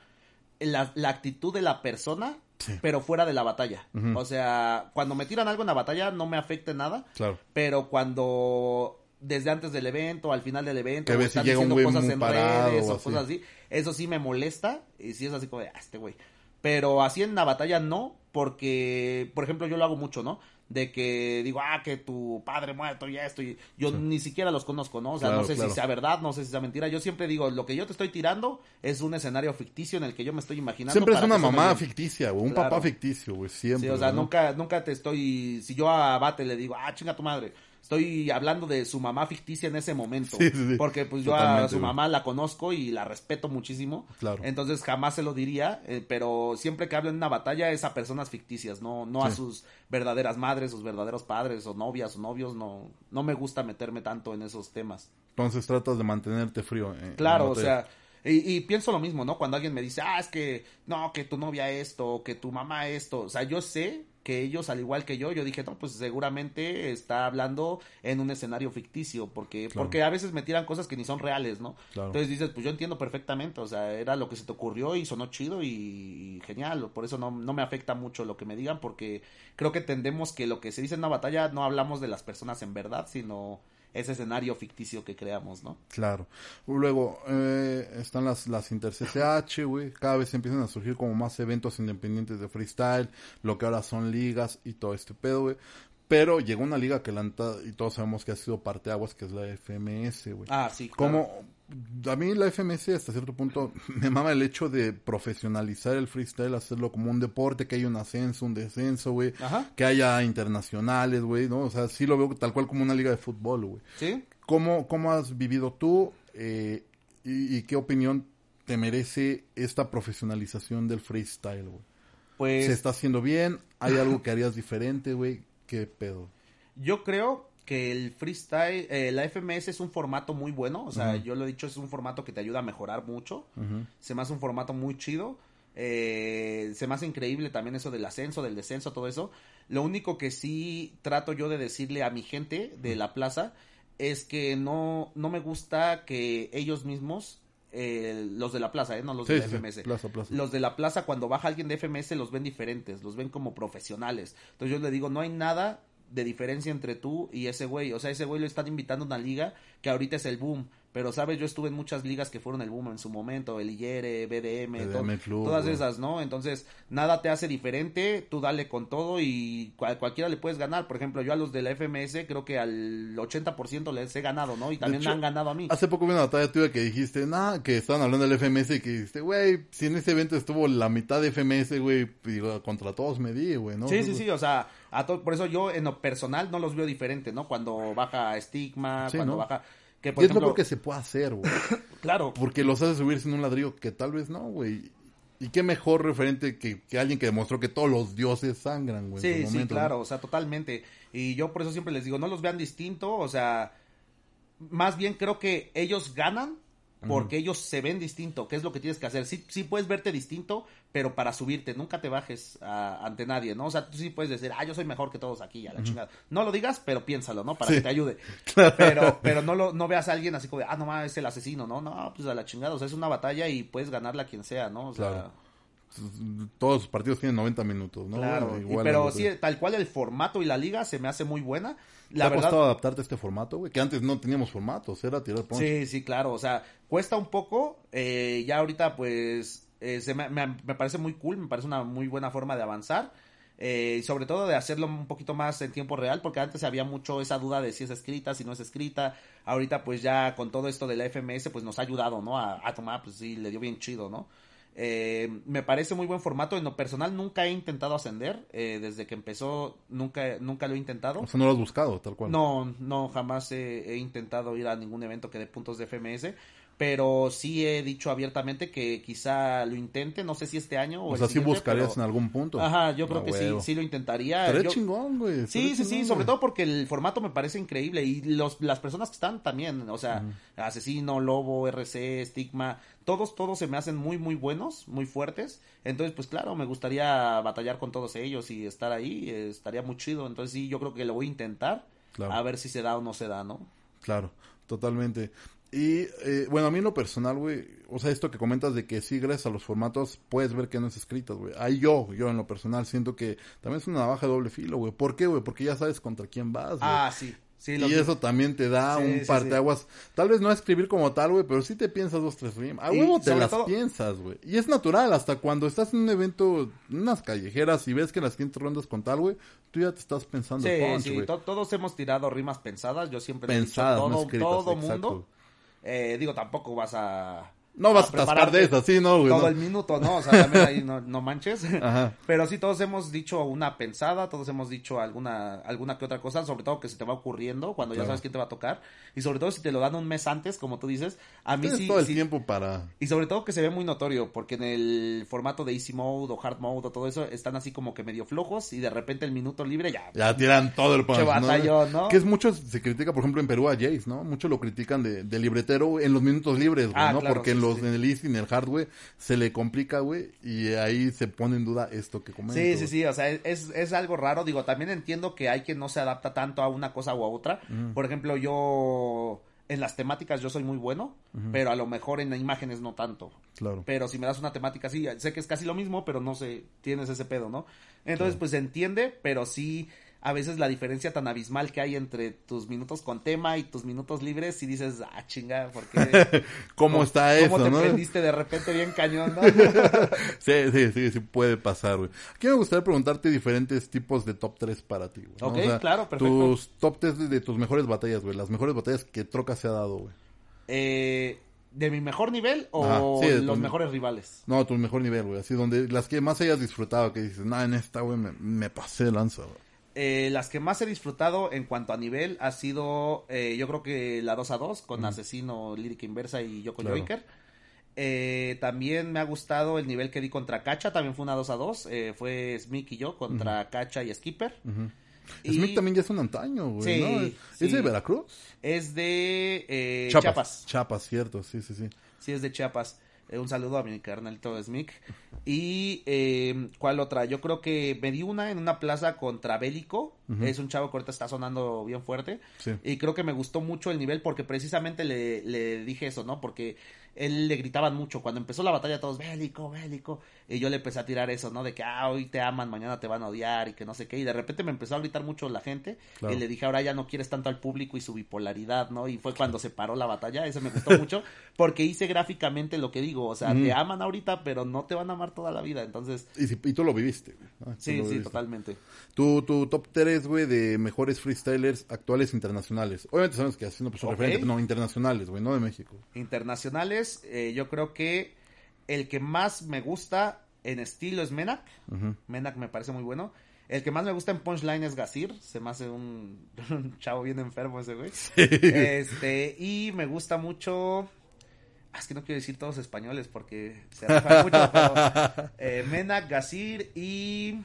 la, actitud de la persona. Pero fuera de la batalla. O sea, cuando me tiran algo en la batalla no me afecte nada. Claro. Pero cuando desde antes del evento, al final del evento, o están diciendo cosas en redes o, cosas así, eso sí me molesta. Y si es así como de, ah, este güey. Pero así en la batalla no, porque, por ejemplo, yo lo hago mucho, ¿no? de que digo, ah, que tu padre muerto y esto, y yo ni siquiera los conozco, ¿no? O sea, no sé si sea verdad, no sé si sea mentira. Yo siempre digo, lo que yo te estoy tirando es un escenario ficticio en el que yo me estoy imaginando. Siempre es una mamá ficticia, o un papá ficticio, güey, siempre. Sí, o sea, nunca, nunca te estoy, si yo a Bate le digo, ah, chinga tu madre, Estoy hablando de su mamá ficticia en ese momento. porque pues yo a su mamá la conozco y la respeto muchísimo. Claro. Entonces jamás se lo diría, eh, pero siempre que hablo en una batalla es a personas ficticias, no, no a sus verdaderas madres, sus verdaderos padres o novias o novios. No, no me gusta meterme tanto en esos temas. Entonces tratas de mantenerte frío. Eh, claro, o sea... Y, y, pienso lo mismo, ¿no? Cuando alguien me dice, ah, es que no, que tu novia esto, que tu mamá esto. O sea, yo sé que ellos, al igual que yo, yo dije, no, pues seguramente está hablando en un escenario ficticio, porque, porque a veces me tiran cosas que ni son reales, ¿no? Entonces dices, pues yo entiendo perfectamente, o sea, era lo que se te ocurrió y sonó chido y, genial, por eso no, no, me afecta mucho lo que me digan, porque creo que entendemos que lo que se dice en una batalla no hablamos de las personas en verdad, sino ese escenario ficticio que creamos, ¿no? Claro. Luego eh, están las, las güey. Cada vez empiezan a surgir como más eventos independientes de freestyle, lo que ahora son ligas y todo este pedo, güey. Pero llegó una liga que la, y todos sabemos que ha sido parte aguas, que es la FMS, güey. Ah, sí, claro. Como a mí la FMC hasta cierto punto me mama el hecho de profesionalizar el freestyle, hacerlo como un deporte, que haya un ascenso, un descenso, güey. Que haya internacionales, güey, ¿no? O sea, sí lo veo tal cual como una liga de fútbol, güey. ¿Sí? ¿Cómo, has vivido tú eh, y, y, qué opinión te merece esta profesionalización del freestyle, güey? Pues... ¿Se está haciendo bien? ¿Hay algo que harías diferente, güey? ¿Qué pedo? Yo creo que el freestyle, eh, la FMS es un formato muy bueno, o sea, yo lo he dicho, es un formato que te ayuda a mejorar mucho, se me hace un formato muy chido, eh, se me hace increíble también eso del ascenso, del descenso, todo eso. Lo único que sí trato yo de decirle a mi gente de la plaza es que no, no me gusta que ellos mismos eh, los de la plaza, ¿eh? no los de la FMS. Los de la plaza, cuando baja alguien de FMS, los ven diferentes, los ven como profesionales. Entonces yo le digo, no hay nada de diferencia entre tú y ese güey. O sea, ese güey lo están invitando a una liga que ahorita es el boom. Pero, ¿sabes? Yo estuve en muchas ligas que fueron el boom en su momento, el Iere, BDM, todas esas, ¿no? Entonces, nada te hace diferente, tú dale con todo y cual, cualquiera le puedes ganar. Por ejemplo, yo a los de la FMS creo que al 80% les he ganado, ¿no? Y también me han ganado a mí. Hace poco vi una batalla tuya que dijiste, nada, que estaban hablando del FMS y que dijiste, güey, si en ese evento estuvo la mitad de FMS, güey, contra todos me di, güey, ¿no? Sí, sí, sí, o sea, a por eso yo en lo personal no los veo diferente, ¿no? Cuando baja estigma cuando baja... Que, es lo que se puede hacer, güey. claro. Porque los hace subir sin un ladrillo que tal vez no, güey. Y qué mejor referente que, alguien que demostró que todos los dioses sangran, güey. Sí, sí, claro, o sea, totalmente. Y yo por eso siempre les digo, no los vean distinto, o sea, más bien creo que ellos ganan porque ellos se ven distinto, ¿qué es lo que tienes que hacer. Sí, sí puedes verte distinto, pero para subirte, nunca te bajes ah, ante nadie, ¿no? O sea, tú sí puedes decir, ah, yo soy mejor que todos aquí, a la chingada. No lo digas, pero piénsalo, ¿no? Para que te ayude. Pero, pero no, lo, no veas a alguien así como, ah, no, es el asesino, ¿no? No, pues a la chingada, o sea, es una batalla y puedes ganarla quien sea, ¿no? O sea todos los partidos tienen 90 minutos, ¿no? Claro, pero sí, tal cual el formato y la liga se me hace muy buena. La ¿Te ha costado adaptarte a este formato, güey? Que antes no teníamos formatos, era tirar Sí, sí, claro, o sea, cuesta un poco, eh, ya ahorita pues eh, se me, parece muy cool, me parece una muy buena forma de avanzar. Eh, y sobre todo de hacerlo un poquito más en tiempo real, porque antes había mucho esa duda de si es escrita, si no es escrita. Ahorita pues ya con todo esto de la FMS pues nos ha ayudado, ¿no? A, a tomar, pues sí, le dio bien chido, ¿no? Eh, me parece muy buen formato. En lo personal nunca he intentado ascender. Eh, desde que empezó nunca, nunca lo he intentado. O sea, no lo has buscado, tal cual. No, no, jamás he, he intentado ir a ningún evento que dé puntos de FMS pero sí he dicho abiertamente que quizá lo intente, no sé si este año o, o sea, buscarías en algún punto. Ajá, yo creo ah, que sí, sí lo intentaría. chingón, güey. Sí, sí, sí, sobre todo porque el formato me parece increíble y los, las personas que están también, o sea, Asesino, Lobo, RC, Stigma, todos, todos se me hacen muy, muy buenos, muy fuertes. Entonces, pues claro, me gustaría batallar con todos ellos y estar ahí, estaría muy chido. Entonces sí, yo creo que lo voy a intentar, a ver si se da o no se da, ¿no? Claro, totalmente. Y eh, bueno, a mí en lo personal, güey, o sea, esto que comentas de que sí, gracias a los formatos, puedes ver que no es escrito, güey. Ahí yo, yo en lo personal siento que también es una navaja de doble filo, güey. ¿Por qué, güey? Porque ya sabes contra quién vas, güey. Ah, sí. Sí, y eso también te da un de parteaguas. Tal vez no escribir como tal, güey, pero sí te piensas dos, tres rimas. A te las piensas, güey. Y es natural, hasta cuando estás en un evento, unas callejeras, y ves que las quintas rondas con tal, güey, tú ya te estás pensando. Sí, sí, todos hemos tirado rimas pensadas, yo siempre pensadas, he dicho, todo, todo mundo. Eh, digo, tampoco vas a no vas a atascar de eso sí, ¿no? Güey, todo el minuto, ¿no? O sea, también ahí no, manches. Pero sí, todos hemos dicho una pensada, todos hemos dicho alguna, alguna que otra cosa, sobre todo que se te va ocurriendo cuando ya sabes quién te va a tocar. Y sobre todo si te lo dan un mes antes, como tú dices, a mí todo el tiempo para. Y sobre todo que se ve muy notorio, porque en el formato de Easy Mode o Hard Mode o todo eso, están así como que medio flojos y de repente el minuto libre ya. Ya tiran todo el que ¿no? Que es mucho, se critica, por ejemplo, en Perú a Jace, ¿no? Muchos lo critican de, libretero en los minutos libres, güey, ah, ¿no? porque los, en el easy, en el hardware, se le complica, güey, y ahí se pone en duda esto que comento. Sí, sí, sí, o sea, es, algo raro, digo, también entiendo que hay quien no se adapta tanto a una cosa o a otra, por ejemplo, yo en las temáticas yo soy muy bueno, pero a lo mejor en imágenes no tanto. Claro. Pero si me das una temática sí sé que es casi lo mismo, pero no sé, tienes ese pedo, ¿no? Entonces, pues se entiende, pero sí a veces la diferencia tan abismal que hay entre tus minutos con tema y tus minutos libres y dices, ah, chinga, porque ¿Cómo, ¿Cómo, está eso? ¿Cómo te prendiste de repente bien cañón, no? sí, sí, sí, sí puede pasar, güey. Aquí me gustaría preguntarte diferentes tipos de top 3 para ti, güey. Ok, claro, perfecto. Tus top 3 de tus mejores batallas, güey. Las mejores batallas que Troca se ha dado, güey. Eh, ¿De mi mejor nivel o los mejores rivales? No, tu mejor nivel, güey. Así, donde las que más hayas disfrutado, que dices, no, en esta, güey, me, pasé el lanza, eh, las que más he disfrutado en cuanto a nivel ha sido, eh, yo creo que la 2 a 2 con Asesino, Lírica Inversa y yo con Joker. Eh, también me ha gustado el nivel que di contra Cacha, también fue una 2 a 2. fue Smick y yo contra Cacha y Skipper. Smick también ya es un antaño, güey. ¿Es, de Veracruz? Es de Chiapas. Chiapas, cierto, sí, sí, sí. Sí, es de Chiapas. Eh, un saludo a mi carnalito Smic. Y em, cuál otra, yo creo que me di una en una plaza contra Bélico. Es un chavo que ahorita está sonando bien fuerte. Y creo que me gustó mucho el nivel porque precisamente le, le dije eso, ¿no? Porque él le gritaban mucho. Cuando empezó la batalla, todos bélico, bélico. Y yo le empecé a tirar eso, ¿no? De que, ah, hoy te aman, mañana te van a odiar y que no sé qué. Y de repente me empezó a gritar mucho la gente. Y le dije, ahora ya no quieres tanto al público y su bipolaridad, ¿no? Y fue cuando se paró la batalla. Eso me gustó mucho porque hice gráficamente lo que digo. O sea, te mm. aman ahorita, pero no te van a amar toda la vida. Entonces. Y, tú lo viviste. Ah, sí, sí, totalmente. Tu, tu top 3, güey, de mejores freestylers actuales internacionales. Obviamente sabemos que haciendo pues, referente, no, internacionales, güey, no de México. Internacionales eh, yo creo que el que más me gusta en estilo es Menac Menac Menak me parece muy bueno. El que más me gusta en punchline es Gasir. Se me hace un, chavo bien enfermo ese güey. Este, y me gusta mucho. Ah, es que no quiero decir todos españoles porque se rifan mucho, eh, Menak, Gasir y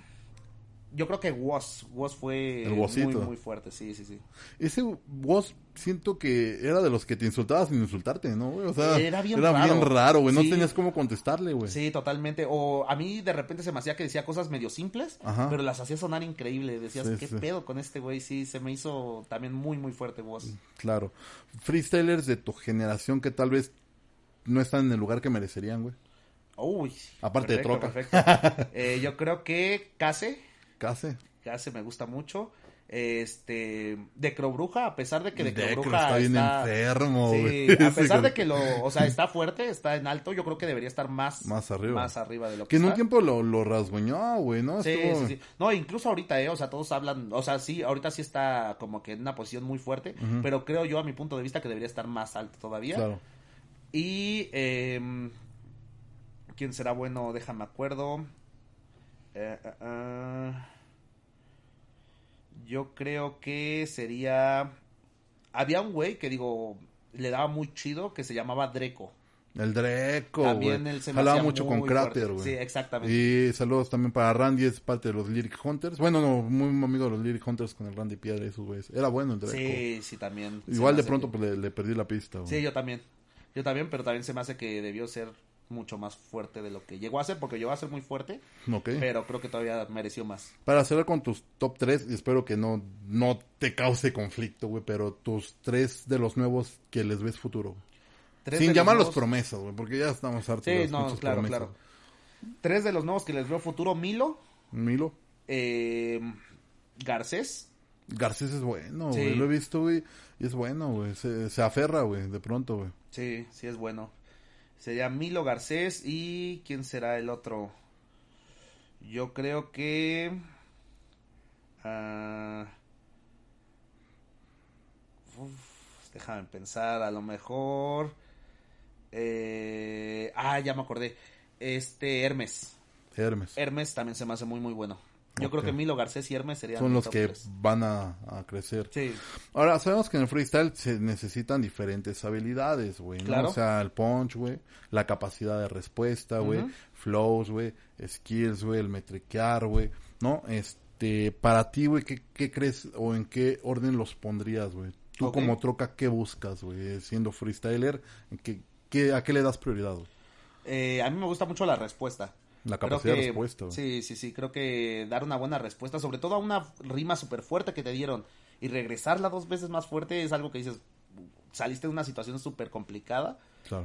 yo creo que Was, Was fue muy, muy fuerte, sí, sí, sí. Ese Was siento que era de los que te insultaba sin insultarte, ¿no, güey? O sea, era bien raro. güey. No tenías cómo contestarle, güey. Sí, totalmente. O a mí de repente se me hacía que decía cosas medio simples, pero las hacía sonar increíble. Decías, ¿qué pedo con este güey? Sí, se me hizo también muy, muy fuerte Woz. Claro. Freestylers de tu generación que tal vez no están en el lugar que merecerían, güey. Uy. Aparte de troca. Eh, yo creo que Case Case. Case me gusta mucho. Este, De Bruja, a pesar de que de está está, enfermo, sí, a pesar de que lo, o sea, está fuerte, está en alto, yo creo que debería estar más más arriba, más arriba de lo que, que en un tiempo lo, lo rasguñó, güey, ¿no? Sí, sí, sí, No, incluso ahorita, eh, o sea, todos hablan, o sea, sí, ahorita sí está como que en una posición muy fuerte, pero creo yo a mi punto de vista que debería estar más alto todavía. Claro. Y eh, quién será bueno, déjame acuerdo. Eh, eh, eh. yo creo que sería. Había un güey que digo, le daba muy chido que se llamaba Dreco. El Dreco. También él se mucho con Crater, güey. Sí, exactamente. Y saludos también para Randy, es parte de los Lyric Hunters. Bueno, no, muy amigo de los Lyric Hunters con el Randy Piedra y esos güeyes. Era bueno el Dreco. Sí, sí, también. Igual de pronto pues, le, perdí la pista, Sí, yo también. Yo también, pero también se me hace que debió ser mucho más fuerte de lo que llegó a ser, porque llegó a ser muy fuerte, pero creo que todavía mereció más. Para cerrar con tus top 3, Y espero que no, no te cause conflicto, güey, pero tus tres de los nuevos que les ves futuro. Sin llamarlos los promesas, güey, porque ya estamos hartos de no, claro, Tres de los nuevos que les veo futuro, Milo. Milo. Eh, Garcés. Garcés es bueno, Lo he visto, Y es bueno, güey. Se, se aferra, güey, de pronto, güey. Sí, sí es bueno. Sería Milo Garcés y ¿quién será el otro? Yo creo que... Ah, déjame pensar, a lo mejor... Eh, ah, ya me acordé. Este Hermes. Hermes. Hermes también se me hace muy, muy bueno. Yo creo que Milo Garcés y Hermes serían Son los, que van a, crecer. Sí. Ahora, sabemos que en el freestyle se necesitan diferentes habilidades, güey. O sea, el punch, güey. La capacidad de respuesta, güey. Flows, güey. Skills, güey. El metriquear, güey. ¿No? Este, para ti, güey, ¿qué, crees o en qué orden los pondrías, güey? Tú como troca, ¿qué buscas, güey? Siendo freestyler, ¿qué, qué, a qué le das prioridad, güey? Eh, a mí me gusta mucho la respuesta. La capacidad Sí, sí, sí, creo que dar una buena respuesta, sobre todo a una rima súper fuerte que te dieron, y regresarla dos veces más fuerte es algo que dices, saliste de una situación súper complicada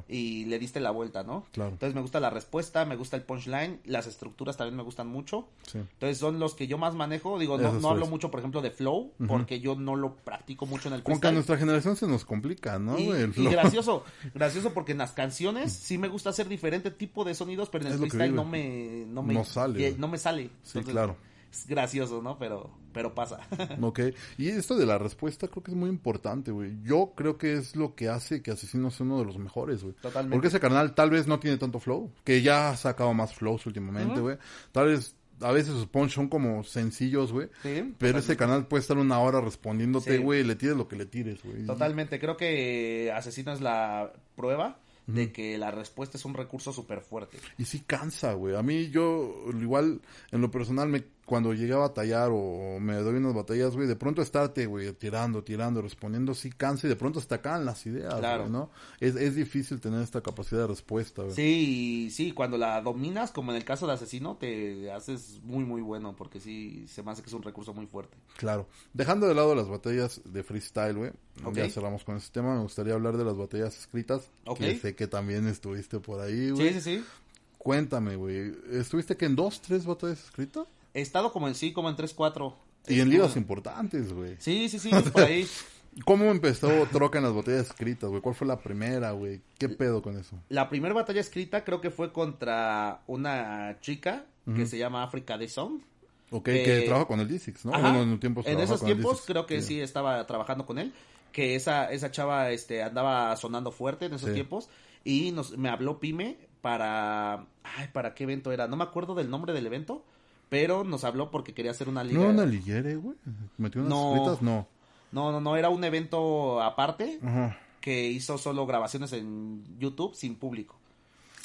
y le diste la vuelta, ¿no? Claro. Entonces me gusta la respuesta, me gusta el punchline, las estructuras también me gustan mucho. Sí. Entonces son los que yo más manejo. Digo, no, hablo mucho, por ejemplo, de flow, porque yo no lo practico mucho en el Con que a nuestra generación se nos complica, ¿no? Y, gracioso, gracioso porque en las canciones sí me gusta hacer diferente tipo de sonidos, pero en el freestyle no me, no sale. No me sale. sí, claro. Es gracioso, ¿no? Pero pero pasa. ok. Y esto de la respuesta creo que es muy importante, güey. Yo creo que es lo que hace que Asesino sea uno de los mejores, güey. Totalmente. Porque ese canal tal vez no tiene tanto flow, que ya ha sacado más flows últimamente, güey. Tal vez a veces sus punch son como sencillos, güey. Sí. Pero ese canal puede estar una hora respondiéndote, güey, le tires lo que le tires, güey. Totalmente. Creo que Asesino es la prueba de que la respuesta es un recurso súper fuerte. Y sí cansa, güey. A mí yo, igual, en lo personal, me cuando llegué a batallar o, me doy unas batallas, güey, de pronto estarte, güey, tirando, tirando, respondiendo, sí cansa y de pronto hasta acaban las ideas, claro. güey, ¿no? Es, es difícil tener esta capacidad de respuesta, güey. Sí, sí, cuando la dominas, como en el caso de Asesino, te haces muy, muy bueno, porque sí, se me hace que es un recurso muy fuerte. Claro. Dejando de lado las batallas de freestyle, güey, ya cerramos con este tema, me gustaría hablar de las batallas escritas, que sé que también estuviste por ahí, güey. Sí, sí, sí. Cuéntame, güey, ¿estuviste que en dos, tres batallas escritas? he estado como en sí, como en 3-4. Y en ligas importantes, güey. Sí, sí, sí, por ahí. ¿Cómo empezó Troca en las batallas escritas, güey? ¿Cuál fue la primera, güey? ¿Qué pedo con eso? La primera batalla escrita creo que fue contra una chica que se llama Africa de Song. Ok, que eh, trabaja con el D6, ¿no? en, en esos tiempos creo que sí estaba trabajando con él. Que esa, esa chava este, andaba sonando fuerte en esos tiempos. Y nos, me habló Pime para... Ay, ¿para qué evento era? No me acuerdo del nombre del evento pero nos habló porque quería hacer una liga. No, una liguere, güey. Metió unas no, no. No, no, no, era un evento aparte que hizo solo grabaciones en YouTube sin público.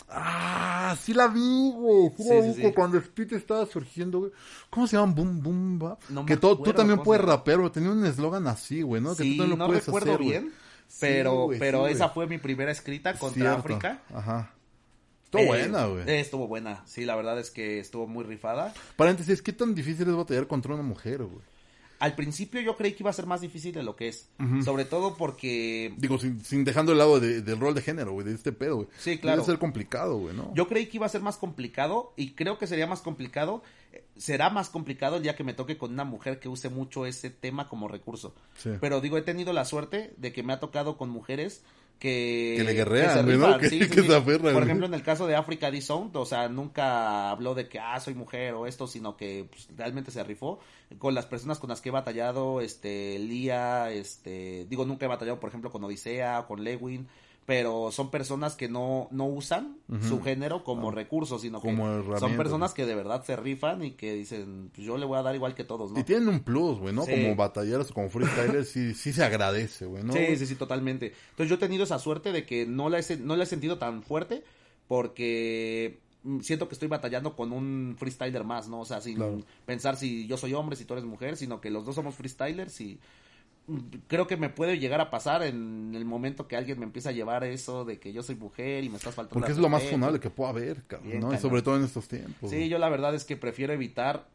Ah, sí la vi, güey. Sí, Cuando Speed estaba surgiendo, güey. ¿Cómo se llama? Boom, boom, va. que todo, tú también puedes rapear, Tenía un eslogan así, güey, ¿no? no recuerdo bien, pero, pero esa fue mi primera escrita contra Cierto. África. Ajá. Estuvo eh, buena, güey. Eh, estuvo buena, sí, la verdad es que estuvo muy rifada. Paréntesis, ¿qué tan difícil es batallar contra una mujer, güey? Al principio yo creí que iba a ser más difícil de lo que es. Sobre todo porque... Digo, sin, dejando el lado del rol de género, güey, de este pedo, güey. Sí, claro. a ser complicado, güey, ¿no? Yo creí que iba a ser más complicado y creo que sería más complicado. Eh, será más complicado el día que me toque con una mujer que use mucho ese tema como recurso. Sí. Pero digo, he tenido la suerte de que me ha tocado con mujeres que, le guerrean, que, Por ejemplo, en el caso de africa Sound o sea, nunca habló de que, ah, soy mujer o esto, sino que pues, realmente se rifó con las personas con las que he batallado, este, Lía, este, digo, nunca he batallado, por ejemplo, con Odisea, con Lewin, pero son personas que no, no usan su género como recurso, sino como que son personas que de verdad se rifan y que dicen, pues yo le voy a dar igual que todos, ¿no? Y tienen un plus, güey, ¿no? Como batalleros, como freestylers, sí, sí se agradece, güey, ¿no? Sí, sí, sí, totalmente. Entonces yo he tenido esa suerte de que no la he, no la he sentido tan fuerte porque mm, siento que estoy batallando con un freestyler más, ¿no? O sea, sin pensar si yo soy hombre, si tú eres mujer, sino que los dos somos freestylers y creo que me puede llegar a pasar en el momento que alguien me empieza a llevar eso de que yo soy mujer y me estás faltando. Porque es lo más funable que pueda haber, ¿no? Y sobre todo en estos tiempos. Sí, yo la verdad es que prefiero evitar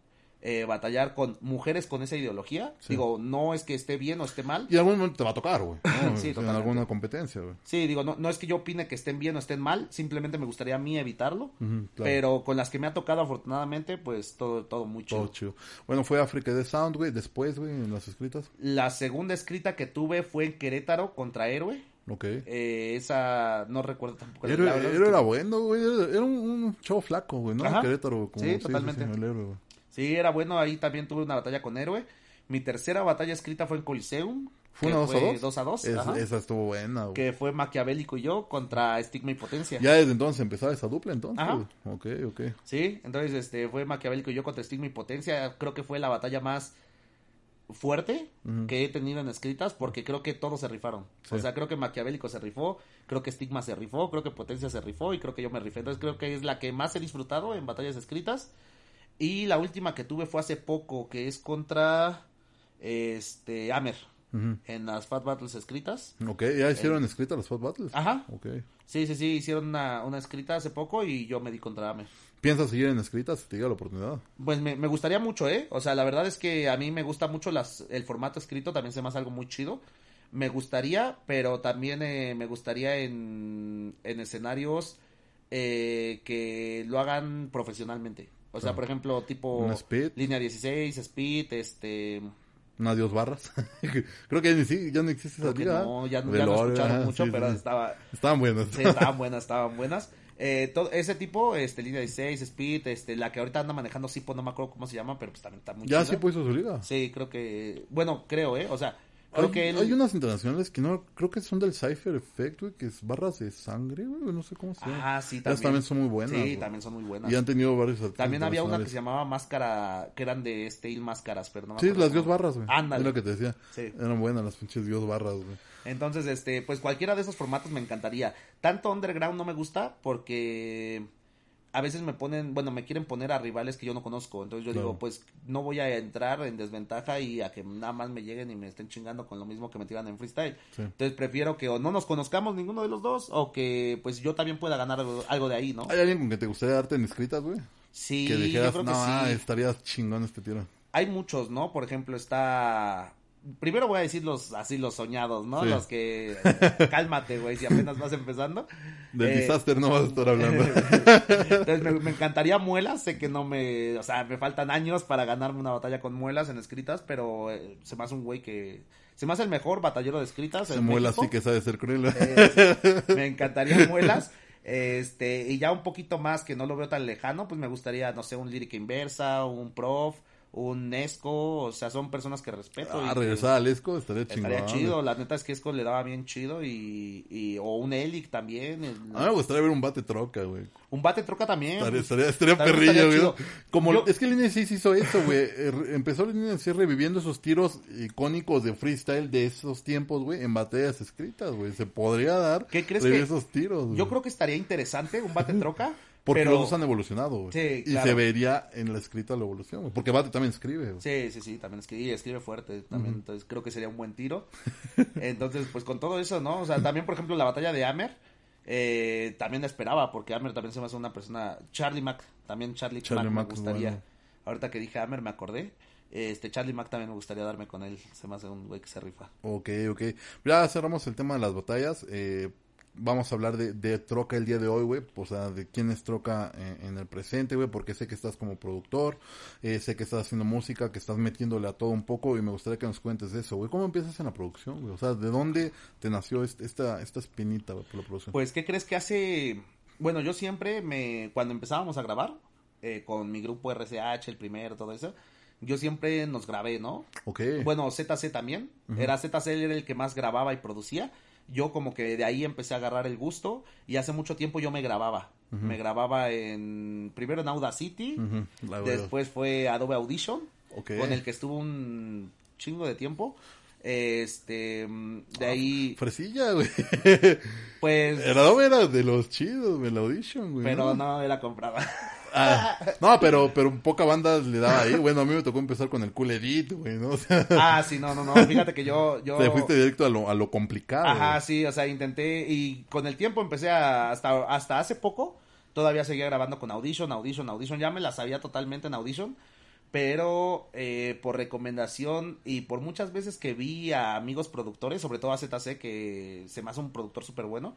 eh, batallar con mujeres con esa ideología. Digo, no es que esté bien o esté mal. Y en algún momento te va a tocar, güey. Ah, en alguna competencia, güey. Sí, digo, no, no es que yo opine que estén bien o estén mal, simplemente me gustaría a mí evitarlo. Pero con las que me ha tocado, afortunadamente, pues todo, todo muy chido. Bueno, fue África de Sound, güey, después, güey, en las escritas. La segunda escrita que tuve fue en Querétaro contra Héroe. Ok. Eh, esa no recuerdo tampoco. Héroe, era, bueno, güey. Era un, show flaco, güey, ¿no? en Querétaro. sí, totalmente. Sí, era bueno. Ahí también tuve una batalla con héroe. Mi tercera batalla escrita fue en Coliseum. ¿Fue una 2 a dos. a esa estuvo buena. Que fue Maquiavélico y yo contra Estigma y Potencia. Ya desde entonces empezaba esa dupla, entonces. Ah, Ok, ok. Sí, entonces este, fue Maquiavélico y yo contra Estigma y Potencia. Creo que fue la batalla más fuerte que he tenido en escritas porque creo que todos se rifaron. O sea, creo que Maquiavélico se rifó, creo que Estigma se rifó, creo que Potencia se rifó y creo que yo me rifé. Entonces creo que es la que más he disfrutado en batallas escritas y la última que tuve fue hace poco, que es contra este Amer. En las Fat Battles escritas. Ok, ya hicieron escritas las Fat Battles. Ajá. Ok. Sí, sí, sí, hicieron una, una escrita hace poco y yo me di contra Amer. ¿Piensas seguir en escritas si te llega la oportunidad? Pues me, me, gustaría mucho, ¿eh? O sea, la verdad es que a mí me gusta mucho las, el formato escrito, también se me hace algo muy chido. Me gustaría, pero también eh, me gustaría en, en escenarios eh, que lo hagan profesionalmente. O sea, ah. por ejemplo, tipo línea 16, speed, este Una adiós barras. Creo que sí, ya no existe esa liga. No, ya, ya no escucharon ah, mucho, pero Estaba, estaban buenas. Sí, estaban buenas, estaban buenas. Eh, todo ese tipo, este, línea 16, Speed, este, la que ahorita anda manejando Sipo, no me acuerdo cómo se llama, pero pues también está muy ¿Ya Sipo hizo su vida. Sí, creo que, bueno, creo, ¿eh? O sea, hay, unas internacionales que no, creo que son del Cypher Effect, güey, que es barras de sangre, güey, no sé cómo se llama. Ah, sí, también. también son muy buenas. Sí, también son muy buenas. Y han tenido varios También había una que se llamaba Máscara, que eran de Steel Máscaras, perdón. Sí, las Dios Barras, güey. Ándale. Es lo que te decía. Sí. Eran buenas las pinches Dios Barras, güey. Entonces, este, pues cualquiera de esos formatos me encantaría. Tanto Underground no me gusta porque a veces me ponen, bueno, me quieren poner a rivales que yo no conozco. Entonces yo digo, pues no voy a entrar en desventaja y a que nada más me lleguen y me estén chingando con lo mismo que me tiran en freestyle. Entonces prefiero que o no nos conozcamos ninguno de los dos o que pues yo también pueda ganar algo, de ahí, ¿no? ¿Hay alguien con que te gustaría darte en escritas, güey? Sí, que yo sí. Ah, estaría chingón este tiro. Hay muchos, ¿no? Por ejemplo, está primero voy a decir los así los soñados, ¿no? Los que eh, cálmate, güey, si apenas vas empezando. Del eh, disaster no vas a estar hablando. me, encantaría muelas, sé que no me, o sea, me faltan años para ganarme una batalla con muelas en escritas, pero eh, se me hace un güey que se me hace el mejor batallero de escritas. muelas sí que sabe ser cruel. me encantaría muelas. Este, y ya un poquito más que no lo veo tan lejano, pues me gustaría, no sé, un lírica inversa, un prof, un Esco, o sea, son personas que respeto. Ah, regresar al Esco estaría chido. Estaría chido, la neta es que Esco le daba bien chido y, y o un Elic también. ah, me gustaría ver un bate troca, güey. Un bate troca también. Estaría, estaría, perrillo, güey. Como, es que el hizo eso, güey. Eh, empezó el NC reviviendo esos tiros icónicos de freestyle de esos tiempos, güey, en batallas escritas, güey. Se podría dar. ¿Qué crees que... esos tiros, Yo creo que estaría interesante un bate troca. Porque los dos han evolucionado. Sí, Y se vería en la escrita la evolución. Porque Bate también escribe. Sí, sí, sí, también escribe. escribe fuerte también. Entonces creo que sería un buen tiro. Entonces, pues con todo eso, ¿no? O sea, también, por ejemplo, la batalla de Amer. Eh, también la esperaba, porque Amer también se me hace una persona. Charlie Mack, también Charlie, Charlie Mack, me gustaría. Ahorita que dije Amer, me acordé. Este, Charlie Mack también me gustaría darme con él. Se me hace un güey que se rifa. Ok, ok. Ya cerramos el tema de las batallas. Eh, vamos a hablar de, Troca el día de hoy, güey. O sea, de quién es Troca en, el presente, güey. Porque sé que estás como productor, eh, sé que estás haciendo música, que estás metiéndole a todo un poco. Y me gustaría que nos cuentes de eso, güey. ¿Cómo empiezas en la producción, O sea, ¿de dónde te nació esta, esta espinita, por la producción? Pues, ¿qué crees que hace...? Bueno, yo siempre me... Cuando empezábamos a grabar, eh, con mi grupo RCH, el primero, todo eso yo siempre nos grabé, ¿no? Ok. Bueno, ZC también. Era ZC el que más grababa y producía yo como que de ahí empecé a agarrar el gusto y hace mucho tiempo yo me grababa. Me grababa en primero en Audacity, City, después fue Adobe Audition, con el que estuvo un chingo de tiempo. Este, de ah, ahí. Fresilla, güey. Pues. Adobe era de los chidos, el Audition, güey. Pero no, no era compraba. Ah. no, pero, pero poca banda le daba ahí. Bueno, a mí me tocó empezar con el cool edit, ah, sí, no, no, no. Fíjate que yo. yo... Te fuiste directo a lo, a lo complicado. Ajá, sí, o sea, intenté. Y con el tiempo empecé hasta, hasta hace poco. Todavía seguía grabando con Audition, Audition, Audition. Ya me la sabía totalmente en Audition pero eh, por recomendación y por muchas veces que vi a amigos productores, sobre todo a ZC, que se me hace un productor súper bueno,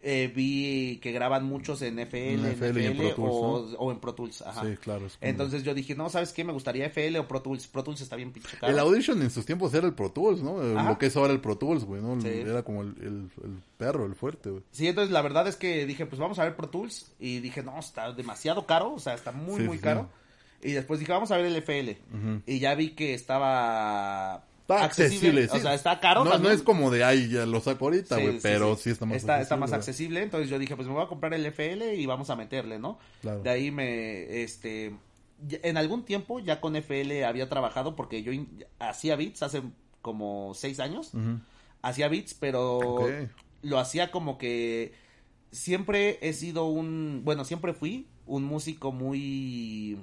eh, vi que graban muchos en FL, en FL, o, en Pro Tools. Ajá. Sí, claro. Entonces yo dije, no, ¿sabes qué? Me gustaría FL o Pro Tools. Pro Tools está bien pinche El Audition en sus tiempos era el Pro Tools, ¿no? Eh, lo que es ahora el Pro Tools, güey, ¿no? Era como el, perro, el fuerte, güey. Sí, entonces la verdad es que dije, pues vamos a ver Pro Tools. Y dije, no, está demasiado caro, o sea, está muy, muy caro. Y después dije, vamos a ver el FL. Y ya vi que estaba está accesible. sí. O sea, está caro. No, es como de, ahí ya lo saco ahorita, güey, pero sí, está más accesible. Está más accesible. Entonces yo dije, pues me voy a comprar el FL y vamos a meterle, ¿no? De ahí me, este, en algún tiempo ya con FL había trabajado porque yo hacía beats hace como seis años. Hacía beats, pero lo hacía como que siempre he sido un, bueno, siempre fui un músico muy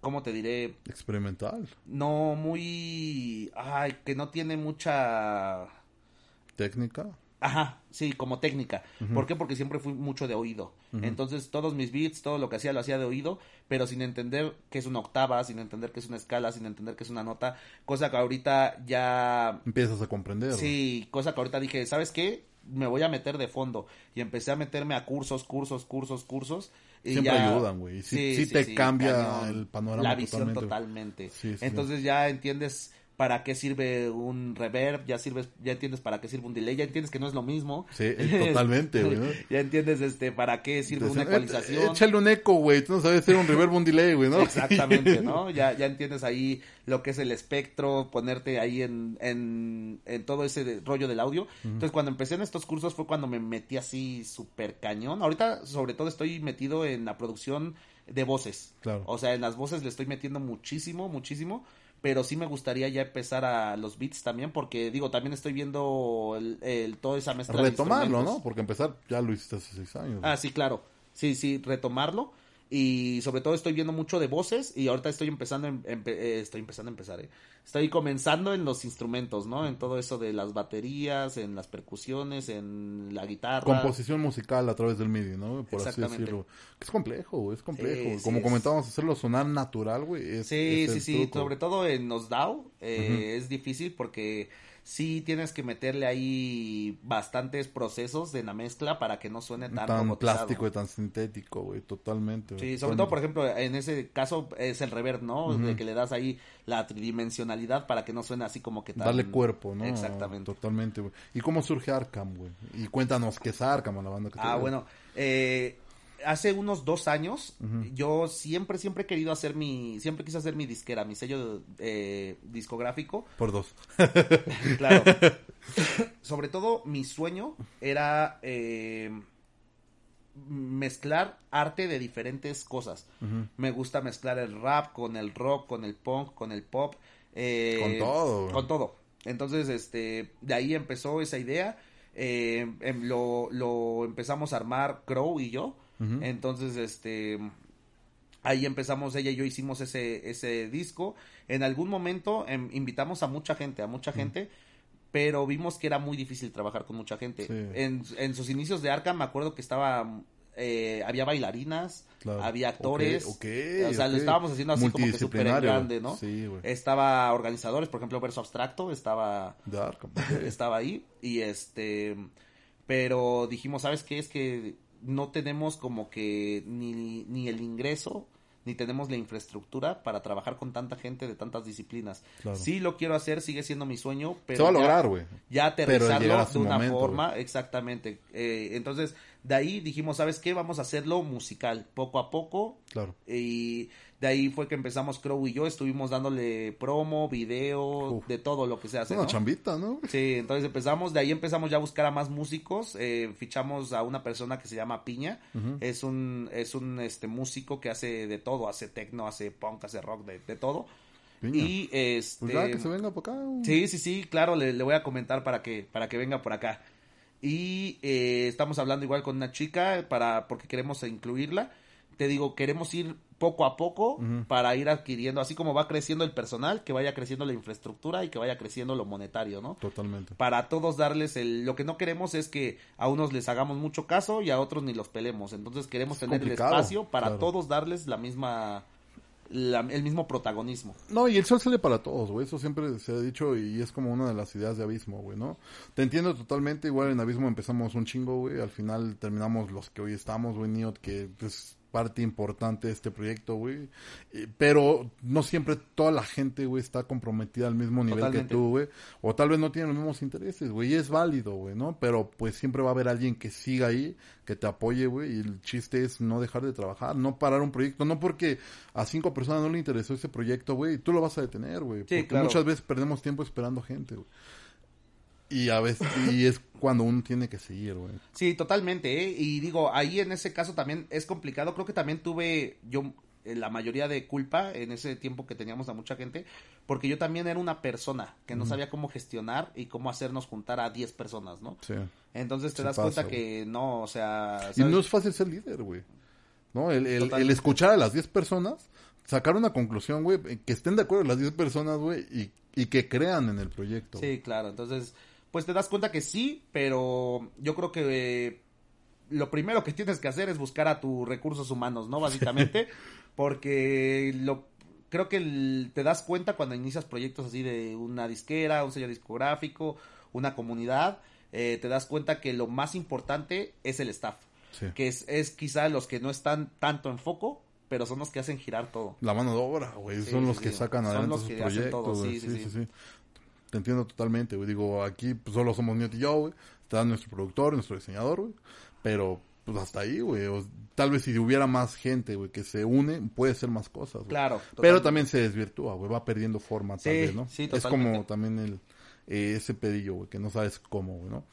¿cómo te diré? Experimental. No, muy... Ay, que no tiene mucha... Técnica. Ajá, sí, como técnica. ¿Por qué? Porque siempre fui mucho de oído. Entonces, todos mis beats, todo lo que hacía, lo hacía de oído, pero sin entender que es una octava, sin entender que es una escala, sin entender que es una nota. Cosa que ahorita ya. Empiezas a comprender. Sí, cosa que ahorita dije, ¿sabes qué? Me voy a meter de fondo. Y empecé a meterme a cursos, cursos, cursos, cursos. Siempre ayudan, güey. Sí, te cambia el panorama. La visión totalmente. Entonces ya entiendes para qué sirve un reverb, ya sirves, ya entiendes para qué sirve un delay, ya entiendes que no es lo mismo. Sí, totalmente, güey. ya entiendes este para qué sirve una ecualización. échale un eco, güey, no sabes hacer un reverb, un delay, güey, ¿no? Exactamente, ¿no? Ya, ya entiendes ahí lo que es el espectro, ponerte ahí en, en, en todo ese rollo del audio. Entonces, cuando empecé en estos cursos fue cuando me metí así súper cañón. Ahorita, sobre todo, estoy metido en la producción de voces. Claro. O sea, en las voces le estoy metiendo muchísimo, muchísimo pero sí me gustaría ya empezar a los beats también, porque digo, también estoy viendo el, el toda esa mezcla. Retomarlo, ¿no? Porque empezar ya lo hiciste hace seis años. Ah, sí, claro. Sí, sí, retomarlo y sobre todo estoy viendo mucho de voces y ahorita estoy empezando eh, estoy empezando a empezar eh. estoy comenzando en los instrumentos no en todo eso de las baterías en las percusiones en la guitarra composición musical a través del midi no por así decirlo es complejo es complejo como comentábamos hacerlo sonar natural güey sí sí sí sobre todo en los DAO eh, es difícil porque sí tienes que meterle ahí bastantes procesos en la mezcla para que no suene tan, plástico y tan sintético, güey, totalmente. Sí, sobre todo, por ejemplo, en ese caso es el reverb, ¿no? De que le das ahí la tridimensionalidad para que no suene así como que tan... Darle cuerpo, ¿no? Exactamente. Totalmente, güey. ¿Y cómo surge Arkham, güey? Y cuéntanos qué es Arkham, la banda que Ah, bueno, eh hace unos dos años, yo siempre, siempre he querido hacer mi, siempre quise hacer mi disquera, mi sello eh, discográfico. Por dos. claro. Sobre todo, mi sueño era eh, mezclar arte de diferentes cosas. Me gusta mezclar el rap con el rock, con el punk, con el pop. Eh, con todo. Con todo. Entonces, este, de ahí empezó esa idea. Em, lo, empezamos a armar Crow y yo. Entonces, este, Ahí empezamos, ella y yo hicimos ese, ese disco. En algún momento em, invitamos a mucha gente, a mucha gente, pero vimos que era muy difícil trabajar con mucha gente. En, sus inicios de arca me acuerdo que estaba... Eh, había bailarinas, había actores, o sea, lo estábamos haciendo así como que súper grande, ¿no? Sí, güey. Estaba organizadores, por ejemplo, Verso Abstracto, estaba, estaba ahí, y este, pero dijimos, ¿sabes qué? Es que no tenemos como que ni, el ingreso ni tenemos la infraestructura para trabajar con tanta gente de tantas disciplinas. Sí lo quiero hacer, sigue siendo mi sueño, pero se a lograr, güey. Ya, aterrizarlo de una forma, exactamente. Eh, entonces, de ahí dijimos, ¿sabes qué? Vamos a hacerlo musical, poco a poco. Claro. Y de ahí fue que empezamos Crow y yo, estuvimos dándole promo, video, de todo lo que se hace. Una chambita, ¿no? Sí, entonces empezamos, de ahí empezamos ya a buscar a más músicos, eh, fichamos a una persona que se llama Piña, es un, es un este, músico que hace de todo, hace tecno, hace punk, hace rock, de, de todo. Y pues este. Pues que se venga por acá. Sí, sí, sí, claro, le, le, voy a comentar para que, para que venga por acá. Y eh, estamos hablando igual con una chica para, porque queremos incluirla. Te digo, queremos ir poco a poco para ir adquiriendo, así como va creciendo el personal, que vaya creciendo la infraestructura y que vaya creciendo lo monetario, ¿no? Totalmente. Para todos darles el... Lo que no queremos es que a unos les hagamos mucho caso y a otros ni los pelemos. Entonces queremos tener el espacio para todos darles la misma... el mismo protagonismo. No, y el sol sale para todos, güey. Eso siempre se ha dicho y es como una de las ideas de Abismo, güey, ¿no? Te entiendo totalmente. Igual en Abismo empezamos un chingo, güey. Al final terminamos los que hoy estamos, güey, Niot, que es pues, parte importante de este proyecto, güey. Pero no siempre toda la gente, güey, está comprometida al mismo nivel que tú, güey. O tal vez no tiene los mismos intereses, güey. Y es válido, güey, ¿no? Pero pues siempre va a haber alguien que siga ahí, que te apoye, güey. Y el chiste es no dejar de trabajar, no parar un proyecto. No porque a cinco personas no le interesó ese proyecto, güey. Tú lo vas a detener, güey. porque muchas veces perdemos tiempo esperando gente, güey. Y a veces es cuando uno tiene que seguir, güey. Sí, totalmente, ¿eh? Y digo, ahí en ese caso también es complicado. Creo que también tuve yo eh, la mayoría de culpa en ese tiempo que teníamos a mucha gente, porque yo también era una persona que no sabía cómo gestionar y cómo hacernos juntar a 10 personas, ¿no? Sí. Entonces te das cuenta que no, o sea... Y no es fácil ser líder, güey. ¿No? El, escuchar a las 10 personas, sacar una conclusión, güey, que estén de acuerdo las 10 personas, güey, y, que crean en el proyecto. Sí, claro. Entonces pues te das cuenta que sí, pero yo creo que eh, lo primero que tienes que hacer es buscar a tus recursos humanos, ¿no? Básicamente, porque lo, creo que te das cuenta cuando inicias proyectos así de una disquera, un sello discográfico, una comunidad, eh, te das cuenta que lo más importante es el staff. Que es, es quizá los que no están tanto en foco, pero son los que hacen girar todo. La mano de obra, güey. son los que sacan adelante son los proyectos. Sí, sí, sí, te entiendo totalmente, güey. Digo, aquí pues, solo somos Nieto y yo, güey. Está nuestro productor, nuestro diseñador, güey. Pero pues hasta ahí, güey. Tal vez si hubiera más gente, güey, que se une, puede ser más cosas. Güey. Claro. Pero también se desvirtúa, güey. Va perdiendo forma, también, ¿no? Sí, totalmente. Es como también el eh, ese pedillo, güey, que no sabes cómo, güey, ¿no?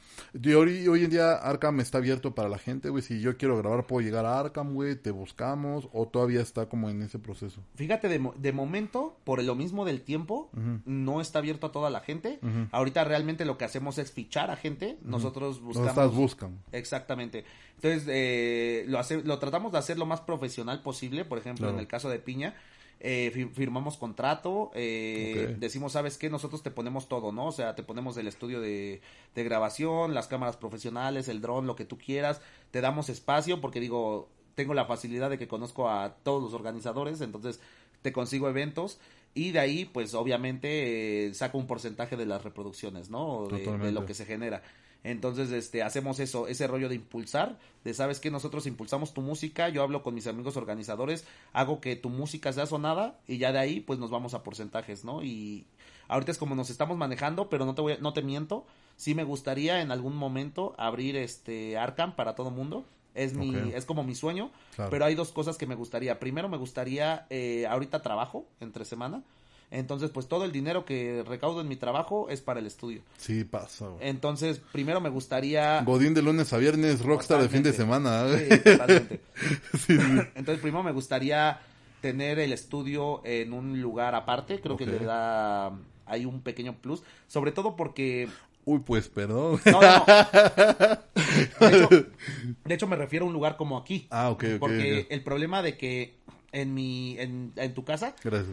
hoy, en día Arkham está abierto para la gente, güey. Si yo quiero grabar, puedo llegar a Arkham, güey, te buscamos, o todavía está como en ese proceso. Fíjate, de, momento, por lo mismo del tiempo, no está abierto a toda la gente. Ahorita realmente lo que hacemos es fichar a gente. Nosotros buscamos. buscan. Exactamente. Entonces, eh, lo, lo tratamos de hacer lo más profesional posible, por ejemplo, en el caso de Piña eh, firmamos contrato, eh, decimos, ¿sabes qué? Nosotros te ponemos todo, ¿no? O sea, te ponemos el estudio de, grabación, las cámaras profesionales, el dron, lo que tú quieras, te damos espacio porque digo, tengo la facilidad de que conozco a todos los organizadores, entonces te consigo eventos y de ahí, pues obviamente, eh, saco un porcentaje de las reproducciones, ¿no? de, lo que se genera. Entonces, este, hacemos eso, ese rollo de impulsar, de sabes que nosotros impulsamos tu música, yo hablo con mis amigos organizadores, hago que tu música sea sonada y ya de ahí pues nos vamos a porcentajes, ¿no? Y ahorita es como nos estamos manejando, pero no te voy, no te miento, sí me gustaría en algún momento abrir este Arkham para todo mundo. Es, mi, es como mi sueño, pero hay dos cosas que me gustaría. Primero, me gustaría, eh, ahorita trabajo entre semana, entonces, pues todo el dinero que recaudo en mi trabajo es para el estudio. Sí, pasa. Entonces, primero me gustaría... Godín de lunes a viernes, rockstar de fin de semana. ¿eh? Sí, Entonces, primero me gustaría tener el estudio en un lugar aparte. Creo que le da... Hay un pequeño plus. Sobre todo porque... Uy, pues perdón. no, De, hecho, me refiero a un lugar como aquí. Ah, ok, Porque el problema de que en mi en, tu casa. Gracias,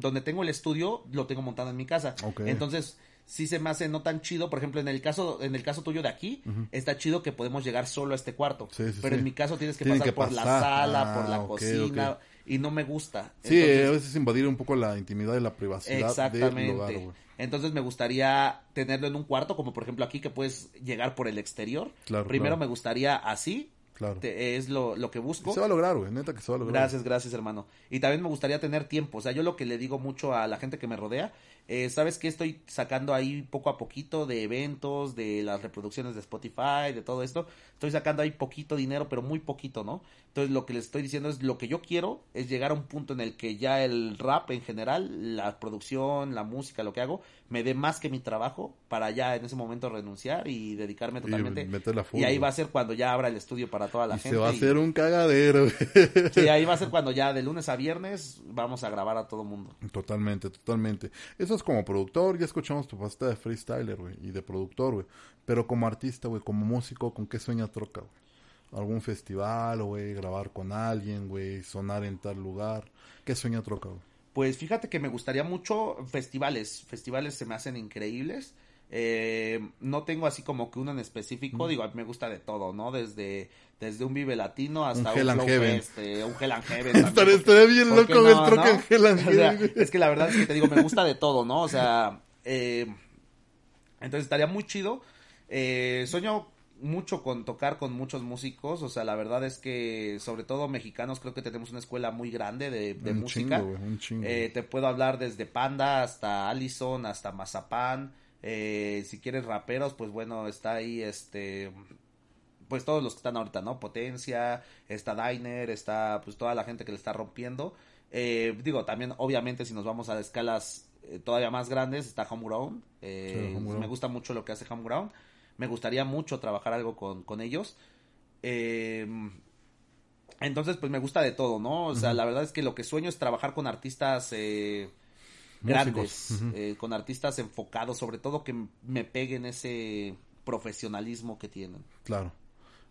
Donde tengo el estudio, lo tengo montado en mi casa. Entonces, si se me hace no tan chido, por ejemplo, en el caso en el caso tuyo de aquí, está chido que podemos llegar solo a este cuarto, pero en mi caso tienes que, pasar, por la sala, por la ah, cocina y no me gusta. Sí, eh, a veces invadir un poco la intimidad y la privacidad exactamente. Entonces me gustaría tenerlo en un cuarto, como por ejemplo aquí que puedes llegar por el exterior. Primero me gustaría así este, es lo, lo, que busco. Se va a lograr, güey, neta que se va a lograr. Gracias, gracias, hermano. Y también me gustaría tener tiempo. O sea, yo lo que le digo mucho a la gente que me rodea eh, Sabes que estoy sacando ahí poco a poquito de eventos, de las reproducciones de Spotify, de todo esto. Estoy sacando ahí poquito dinero, pero muy poquito, ¿no? Entonces lo que les estoy diciendo es lo que yo quiero es llegar a un punto en el que ya el rap en general, la producción, la música, lo que hago, me dé más que mi trabajo para ya en ese momento renunciar y dedicarme totalmente. Y, ahí va a ser cuando ya abra el estudio para toda la gente. Se va a hacer un cagadero. sí, ahí va a ser cuando ya de lunes a viernes vamos a grabar a todo mundo. Totalmente, totalmente. Eso como productor, ya escuchamos tu pasta de freestyler, güey, y de productor, güey. Pero como artista, güey, como músico, ¿con qué sueña Troca, güey? ¿Algún festival, güey? ¿Grabar con alguien, güey? ¿Sonar en tal lugar? ¿Qué sueña Troca, güey? Pues fíjate que me gustaría mucho festivales. Festivales se me hacen increíbles. Eh, no tengo así como que uno en específico, digo, a me gusta de todo, ¿no? Desde desde un Vive Latino hasta un, un este, un Hell and Heaven. Estaré, bien loco el troque Hell and Heaven. es que la verdad es que te digo, me gusta de todo, ¿no? O sea, eh, entonces estaría muy chido. Eh, sueño mucho con tocar con muchos músicos, o sea, la verdad es que sobre todo mexicanos creo que tenemos una escuela muy grande de, música. Eh, te puedo hablar desde Panda hasta Allison, hasta Mazapán. Eh, si quieres raperos, pues bueno, está ahí este pues todos los que están ahorita, ¿no? Potencia, está Diner, está pues toda la gente que le está rompiendo. Eh, digo, también obviamente si nos vamos a escalas eh, todavía más grandes, está eh, Homegrown. me gusta mucho lo que hace Homegrown. Me gustaría mucho trabajar algo con, con ellos. Em, entonces, pues me gusta de todo, ¿no? O sea, la verdad es que lo que sueño es trabajar con artistas grandes, con artistas enfocados, sobre todo que me peguen ese profesionalismo que tienen. Claro.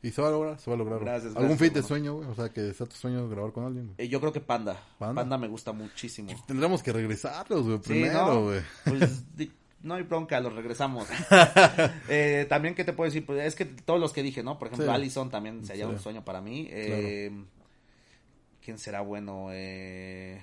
Y se va a lograr, se va a lograr. Gracias, Algún fit fin de sueño, güey. O sea, que sea tu sueño grabar con alguien. Eh, yo creo que Panda. Panda. me gusta muchísimo. Pues tendremos que regresarlos, güey, primero, güey. Sí, ¿no? Pues, no hay bronca, los regresamos. Eh, también, ¿qué te puedo decir? Pues, es que todos los que dije, ¿no? Por ejemplo, Alison Allison también se sí. un sueño para mí. Eh, ¿Quién será bueno? Eh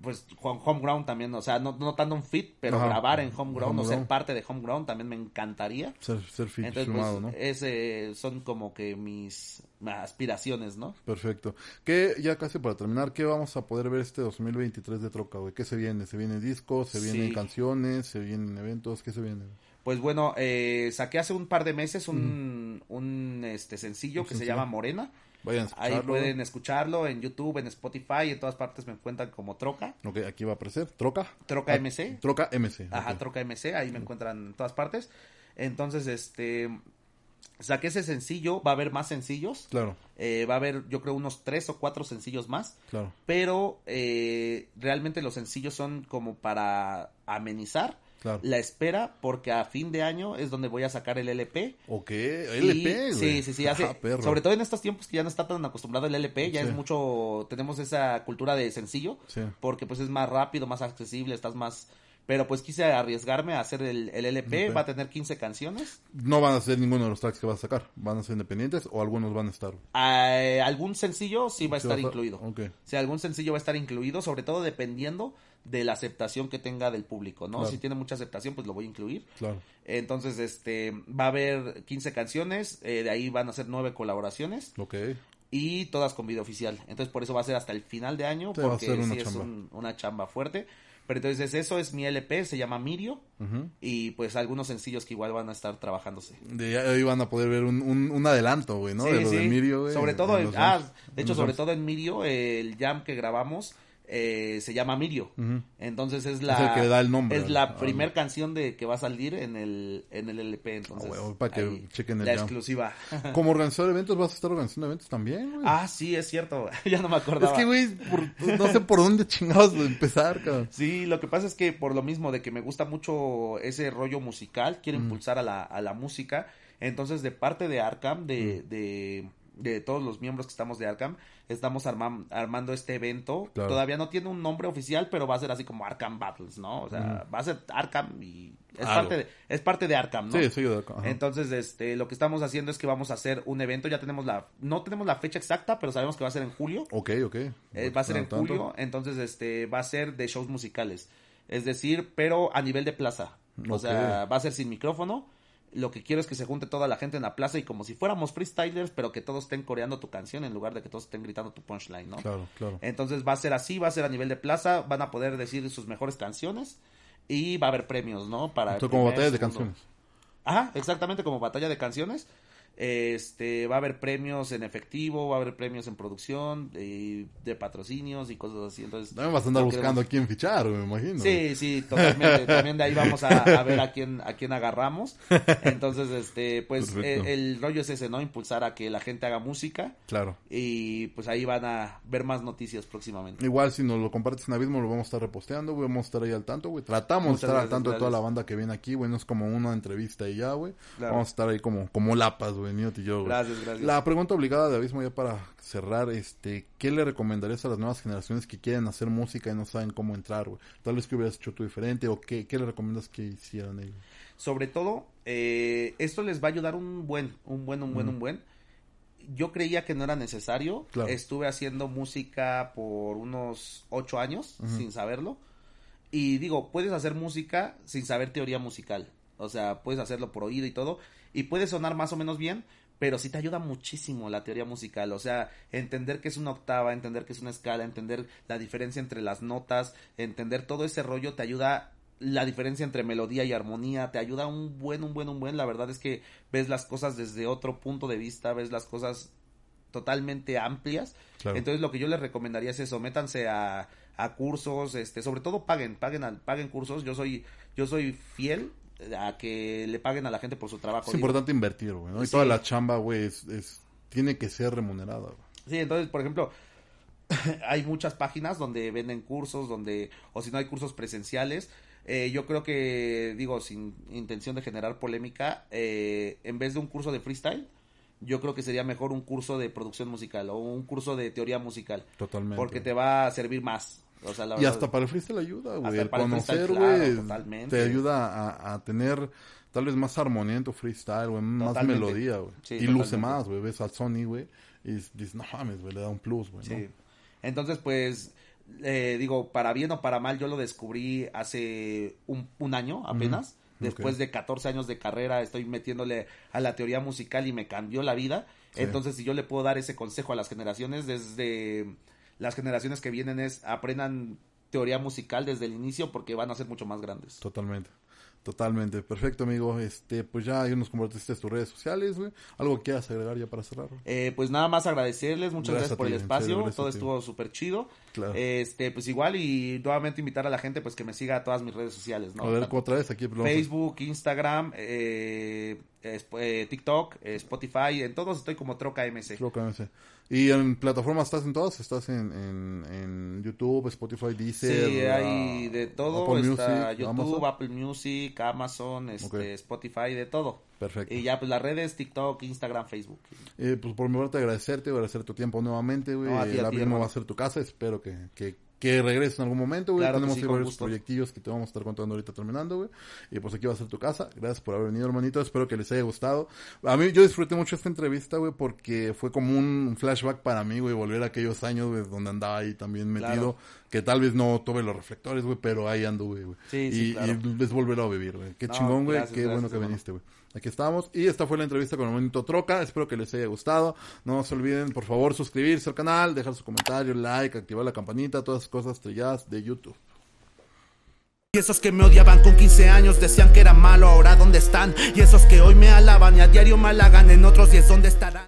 pues Homeground también, o sea, no, tanto un fit, pero grabar en Homeground, ground o ser parte de Homeground también me encantaría. Ser, fit Entonces, pues, ese son como que mis aspiraciones, ¿no? Perfecto. Que ya casi para terminar, ¿qué vamos a poder ver este 2023 de Troca, güey? ¿Qué se viene? ¿Se vienen discos? ¿Se vienen canciones? ¿Se vienen eventos? ¿Qué se viene? Pues bueno, eh, saqué hace un par de meses un, mm. un este sencillo que se llama Morena. Ahí pueden escucharlo en YouTube, en Spotify, en todas partes me encuentran como Troca. Ok, aquí va a aparecer, Troca. Troca ah, MC. Troca MC. Ajá, Troca MC, ahí me encuentran en todas partes. Entonces, este, saqué ese sencillo, va a haber más sencillos. Claro. Eh, va a haber, yo creo, unos tres o cuatro sencillos más. Claro. Pero eh, realmente los sencillos son como para amenizar la espera porque a fin de año es donde voy a sacar el LP. Ok, LP. sí, sí, sí, hace, ah, sobre todo en estos tiempos que ya no está tan acostumbrado el LP, ya es mucho, tenemos esa cultura de sencillo, porque pues es más rápido, más accesible, estás más pero pues quise arriesgarme a hacer el, LP, va a tener 15 canciones. No van a ser ninguno de los tracks que va a sacar, van a ser independientes o algunos van a estar. Ah, algún sencillo sí va a estar incluido. Okay. Sí, algún sencillo va a estar incluido, sobre todo dependiendo de la aceptación que tenga del público, ¿no? Si tiene mucha aceptación, pues lo voy a incluir. Claro. Entonces, este, va a haber 15 canciones, eh, de ahí van a ser 9 colaboraciones. y todas con video oficial. Entonces por eso va a ser hasta el final de año, porque sí es una chamba fuerte. Pero entonces eso es mi LP, se llama Mirio. Y pues algunos sencillos que igual van a estar trabajándose. De ahí van a poder ver un, un, adelanto, güey, ¿no? de lo de Mirio, güey. Sobre todo, ah, de hecho, sobre todo en Mirio, el jam que grabamos eh, se llama Mirio. Entonces es la es que da el nombre, es la ah, primer canción de que va a salir en el en el LP, entonces. Ah, para que chequen el la exclusiva. Como organizador de eventos vas a estar organizando eventos también, Ah, sí, es cierto. ya no me acordaba. Es que güey, no sé por dónde chingados empezar, cabrón. Sí, lo que pasa es que por lo mismo de que me gusta mucho ese rollo musical, quiero impulsar a la a la música, entonces de parte de Arkham de de todos los miembros que estamos de Arkham, estamos armando este evento. Todavía no tiene un nombre oficial, pero va a ser así como Arkham Battles, ¿no? O sea, va a ser Arkham y es parte, de, es parte de Arkham, ¿no? Sí, soy de Arkham. Entonces, este, lo que estamos haciendo es que vamos a hacer un evento, ya tenemos la, no tenemos la fecha exacta, pero sabemos que va a ser en julio. Ok, ok. Eh, va a ser en julio, entonces, este, va a ser de shows musicales. Es decir, pero a nivel de plaza. O sea, va a ser sin micrófono lo que quiero es que se junte toda la gente en la plaza y como si fuéramos freestylers, pero que todos estén coreando tu canción en lugar de que todos estén gritando tu punchline, ¿no? Claro, claro. Entonces va a ser así, va a ser a nivel de plaza, van a poder decir sus mejores canciones y va a haber premios, ¿no? Para como batalla de canciones. Ajá, exactamente como batalla de canciones este, va a haber premios en efectivo, va a haber premios en producción, de, patrocinios y cosas así. Entonces, también vas a andar buscando a quién fichar, me imagino. Sí, sí, totalmente. también de ahí vamos a, ver a quién, a quién agarramos. Entonces, este, pues e, el, rollo es ese, ¿no? Impulsar a que la gente haga música. Claro. Y pues ahí van a ver más noticias próximamente. Igual si nos lo compartes en Abismo, lo vamos a estar reposteando, vamos a estar ahí al tanto, güey. Tratamos de estar al tanto de toda la banda que viene aquí, güey. No es como una entrevista y ya, güey. Vamos a estar ahí como, como lapas, güey a ti, yo, Gracias, gracias. La pregunta obligada de Abismo, ya para cerrar, este, ¿qué le recomendarías a las nuevas generaciones que quieren hacer música y no saben cómo entrar, Tal vez que hubieras hecho tú diferente o qué, le recomiendas que hicieran ellos. Sobre todo, eh, esto les va a ayudar un buen, un buen, un buen, un buen. Yo creía que no era necesario. Estuve haciendo música por unos ocho años, sin saberlo. Y digo, puedes hacer música sin saber teoría musical. O sea, puedes hacerlo por oído y todo y puede sonar más o menos bien, pero sí te ayuda muchísimo la teoría musical, o sea, entender que es una octava, entender que es una escala, entender la diferencia entre las notas, entender todo ese rollo te ayuda la diferencia entre melodía y armonía, te ayuda un buen, un buen, un buen, la verdad es que ves las cosas desde otro punto de vista, ves las cosas totalmente amplias. Entonces lo que yo les recomendaría es eso, métanse a, a cursos, este, sobre todo paguen, paguen al, paguen cursos. Yo soy, yo soy fiel a que le paguen a la gente por su trabajo. Es importante invertir, güey, Y toda la chamba, güey, tiene que ser remunerada, Sí, entonces, por ejemplo, hay muchas páginas donde venden cursos, donde, o si no hay cursos presenciales, eh, yo creo que, digo, sin intención de generar polémica, eh, en vez de un curso de freestyle, yo creo que sería mejor un curso de producción musical o un curso de teoría musical. Totalmente. Porque te va a servir más y hasta para el freestyle ayuda, güey. El conocer, güey, te ayuda a, tener tal vez más armonía en tu freestyle, güey, más melodía, güey. y luce más, güey. Ves al Sony, güey, y dices, no mames, güey, le da un plus, güey. Sí. Entonces, pues, eh, digo, para bien o para mal, yo lo descubrí hace un, año apenas. Después de 14 años de carrera, estoy metiéndole a la teoría musical y me cambió la vida. Entonces, si yo le puedo dar ese consejo a las generaciones desde las generaciones que vienen es aprendan teoría musical desde el inicio porque van a ser mucho más grandes. Totalmente. Totalmente, perfecto amigo. Este, pues ya, hay nos compartiste tus redes sociales, ¿Algo que quieras agregar ya para cerrar? Eh, pues nada más agradecerles, muchas gracias, por el espacio, todo estuvo súper chido. Este, pues igual y nuevamente invitar a la gente pues que me siga a todas mis redes sociales, ¿no? A ver, otra aquí. Pues, Facebook, Instagram, eh, eh TikTok, eh, Spotify, en todos estoy como Troca MC. Troca MC. ¿Y en plataformas estás en todos ¿Estás en, en, YouTube, Spotify, Deezer? Sí, hay de todo. está YouTube, Apple Music, Amazon, este, Spotify, de todo. Perfecto. Y ya, pues las redes, TikTok, Instagram, Facebook. Eh, pues por mi parte agradecerte, agradecer tu tiempo nuevamente, güey. No, la va a ser tu casa, espero que que, que, en algún momento, güey. Claro Tenemos que varios proyectillos que te vamos a estar contando ahorita terminando, güey. Y pues aquí va a ser tu casa. Gracias por haber venido, hermanito. Espero que les haya gustado. A mí yo disfruté mucho esta entrevista, güey, porque fue como un flashback para mí, güey, volver a aquellos años, güey, donde andaba ahí también metido. Que tal vez no tuve los reflectores, güey, pero ahí ando, güey. Sí, y, claro. y es volver a vivir, güey. Qué chingón, güey. Qué bueno que viniste, güey. Aquí estamos. Y esta fue la entrevista con el Monito Troca. Espero que les haya gustado. No se olviden, por favor, suscribirse al canal, dejar su comentario, like, activar la campanita, todas esas cosas trilladas de YouTube. Y esos que me odiaban con 15 años decían que era malo, ahora dónde están. Y esos que hoy me alaban y a diario me halagan, en otros 10 dónde estarán.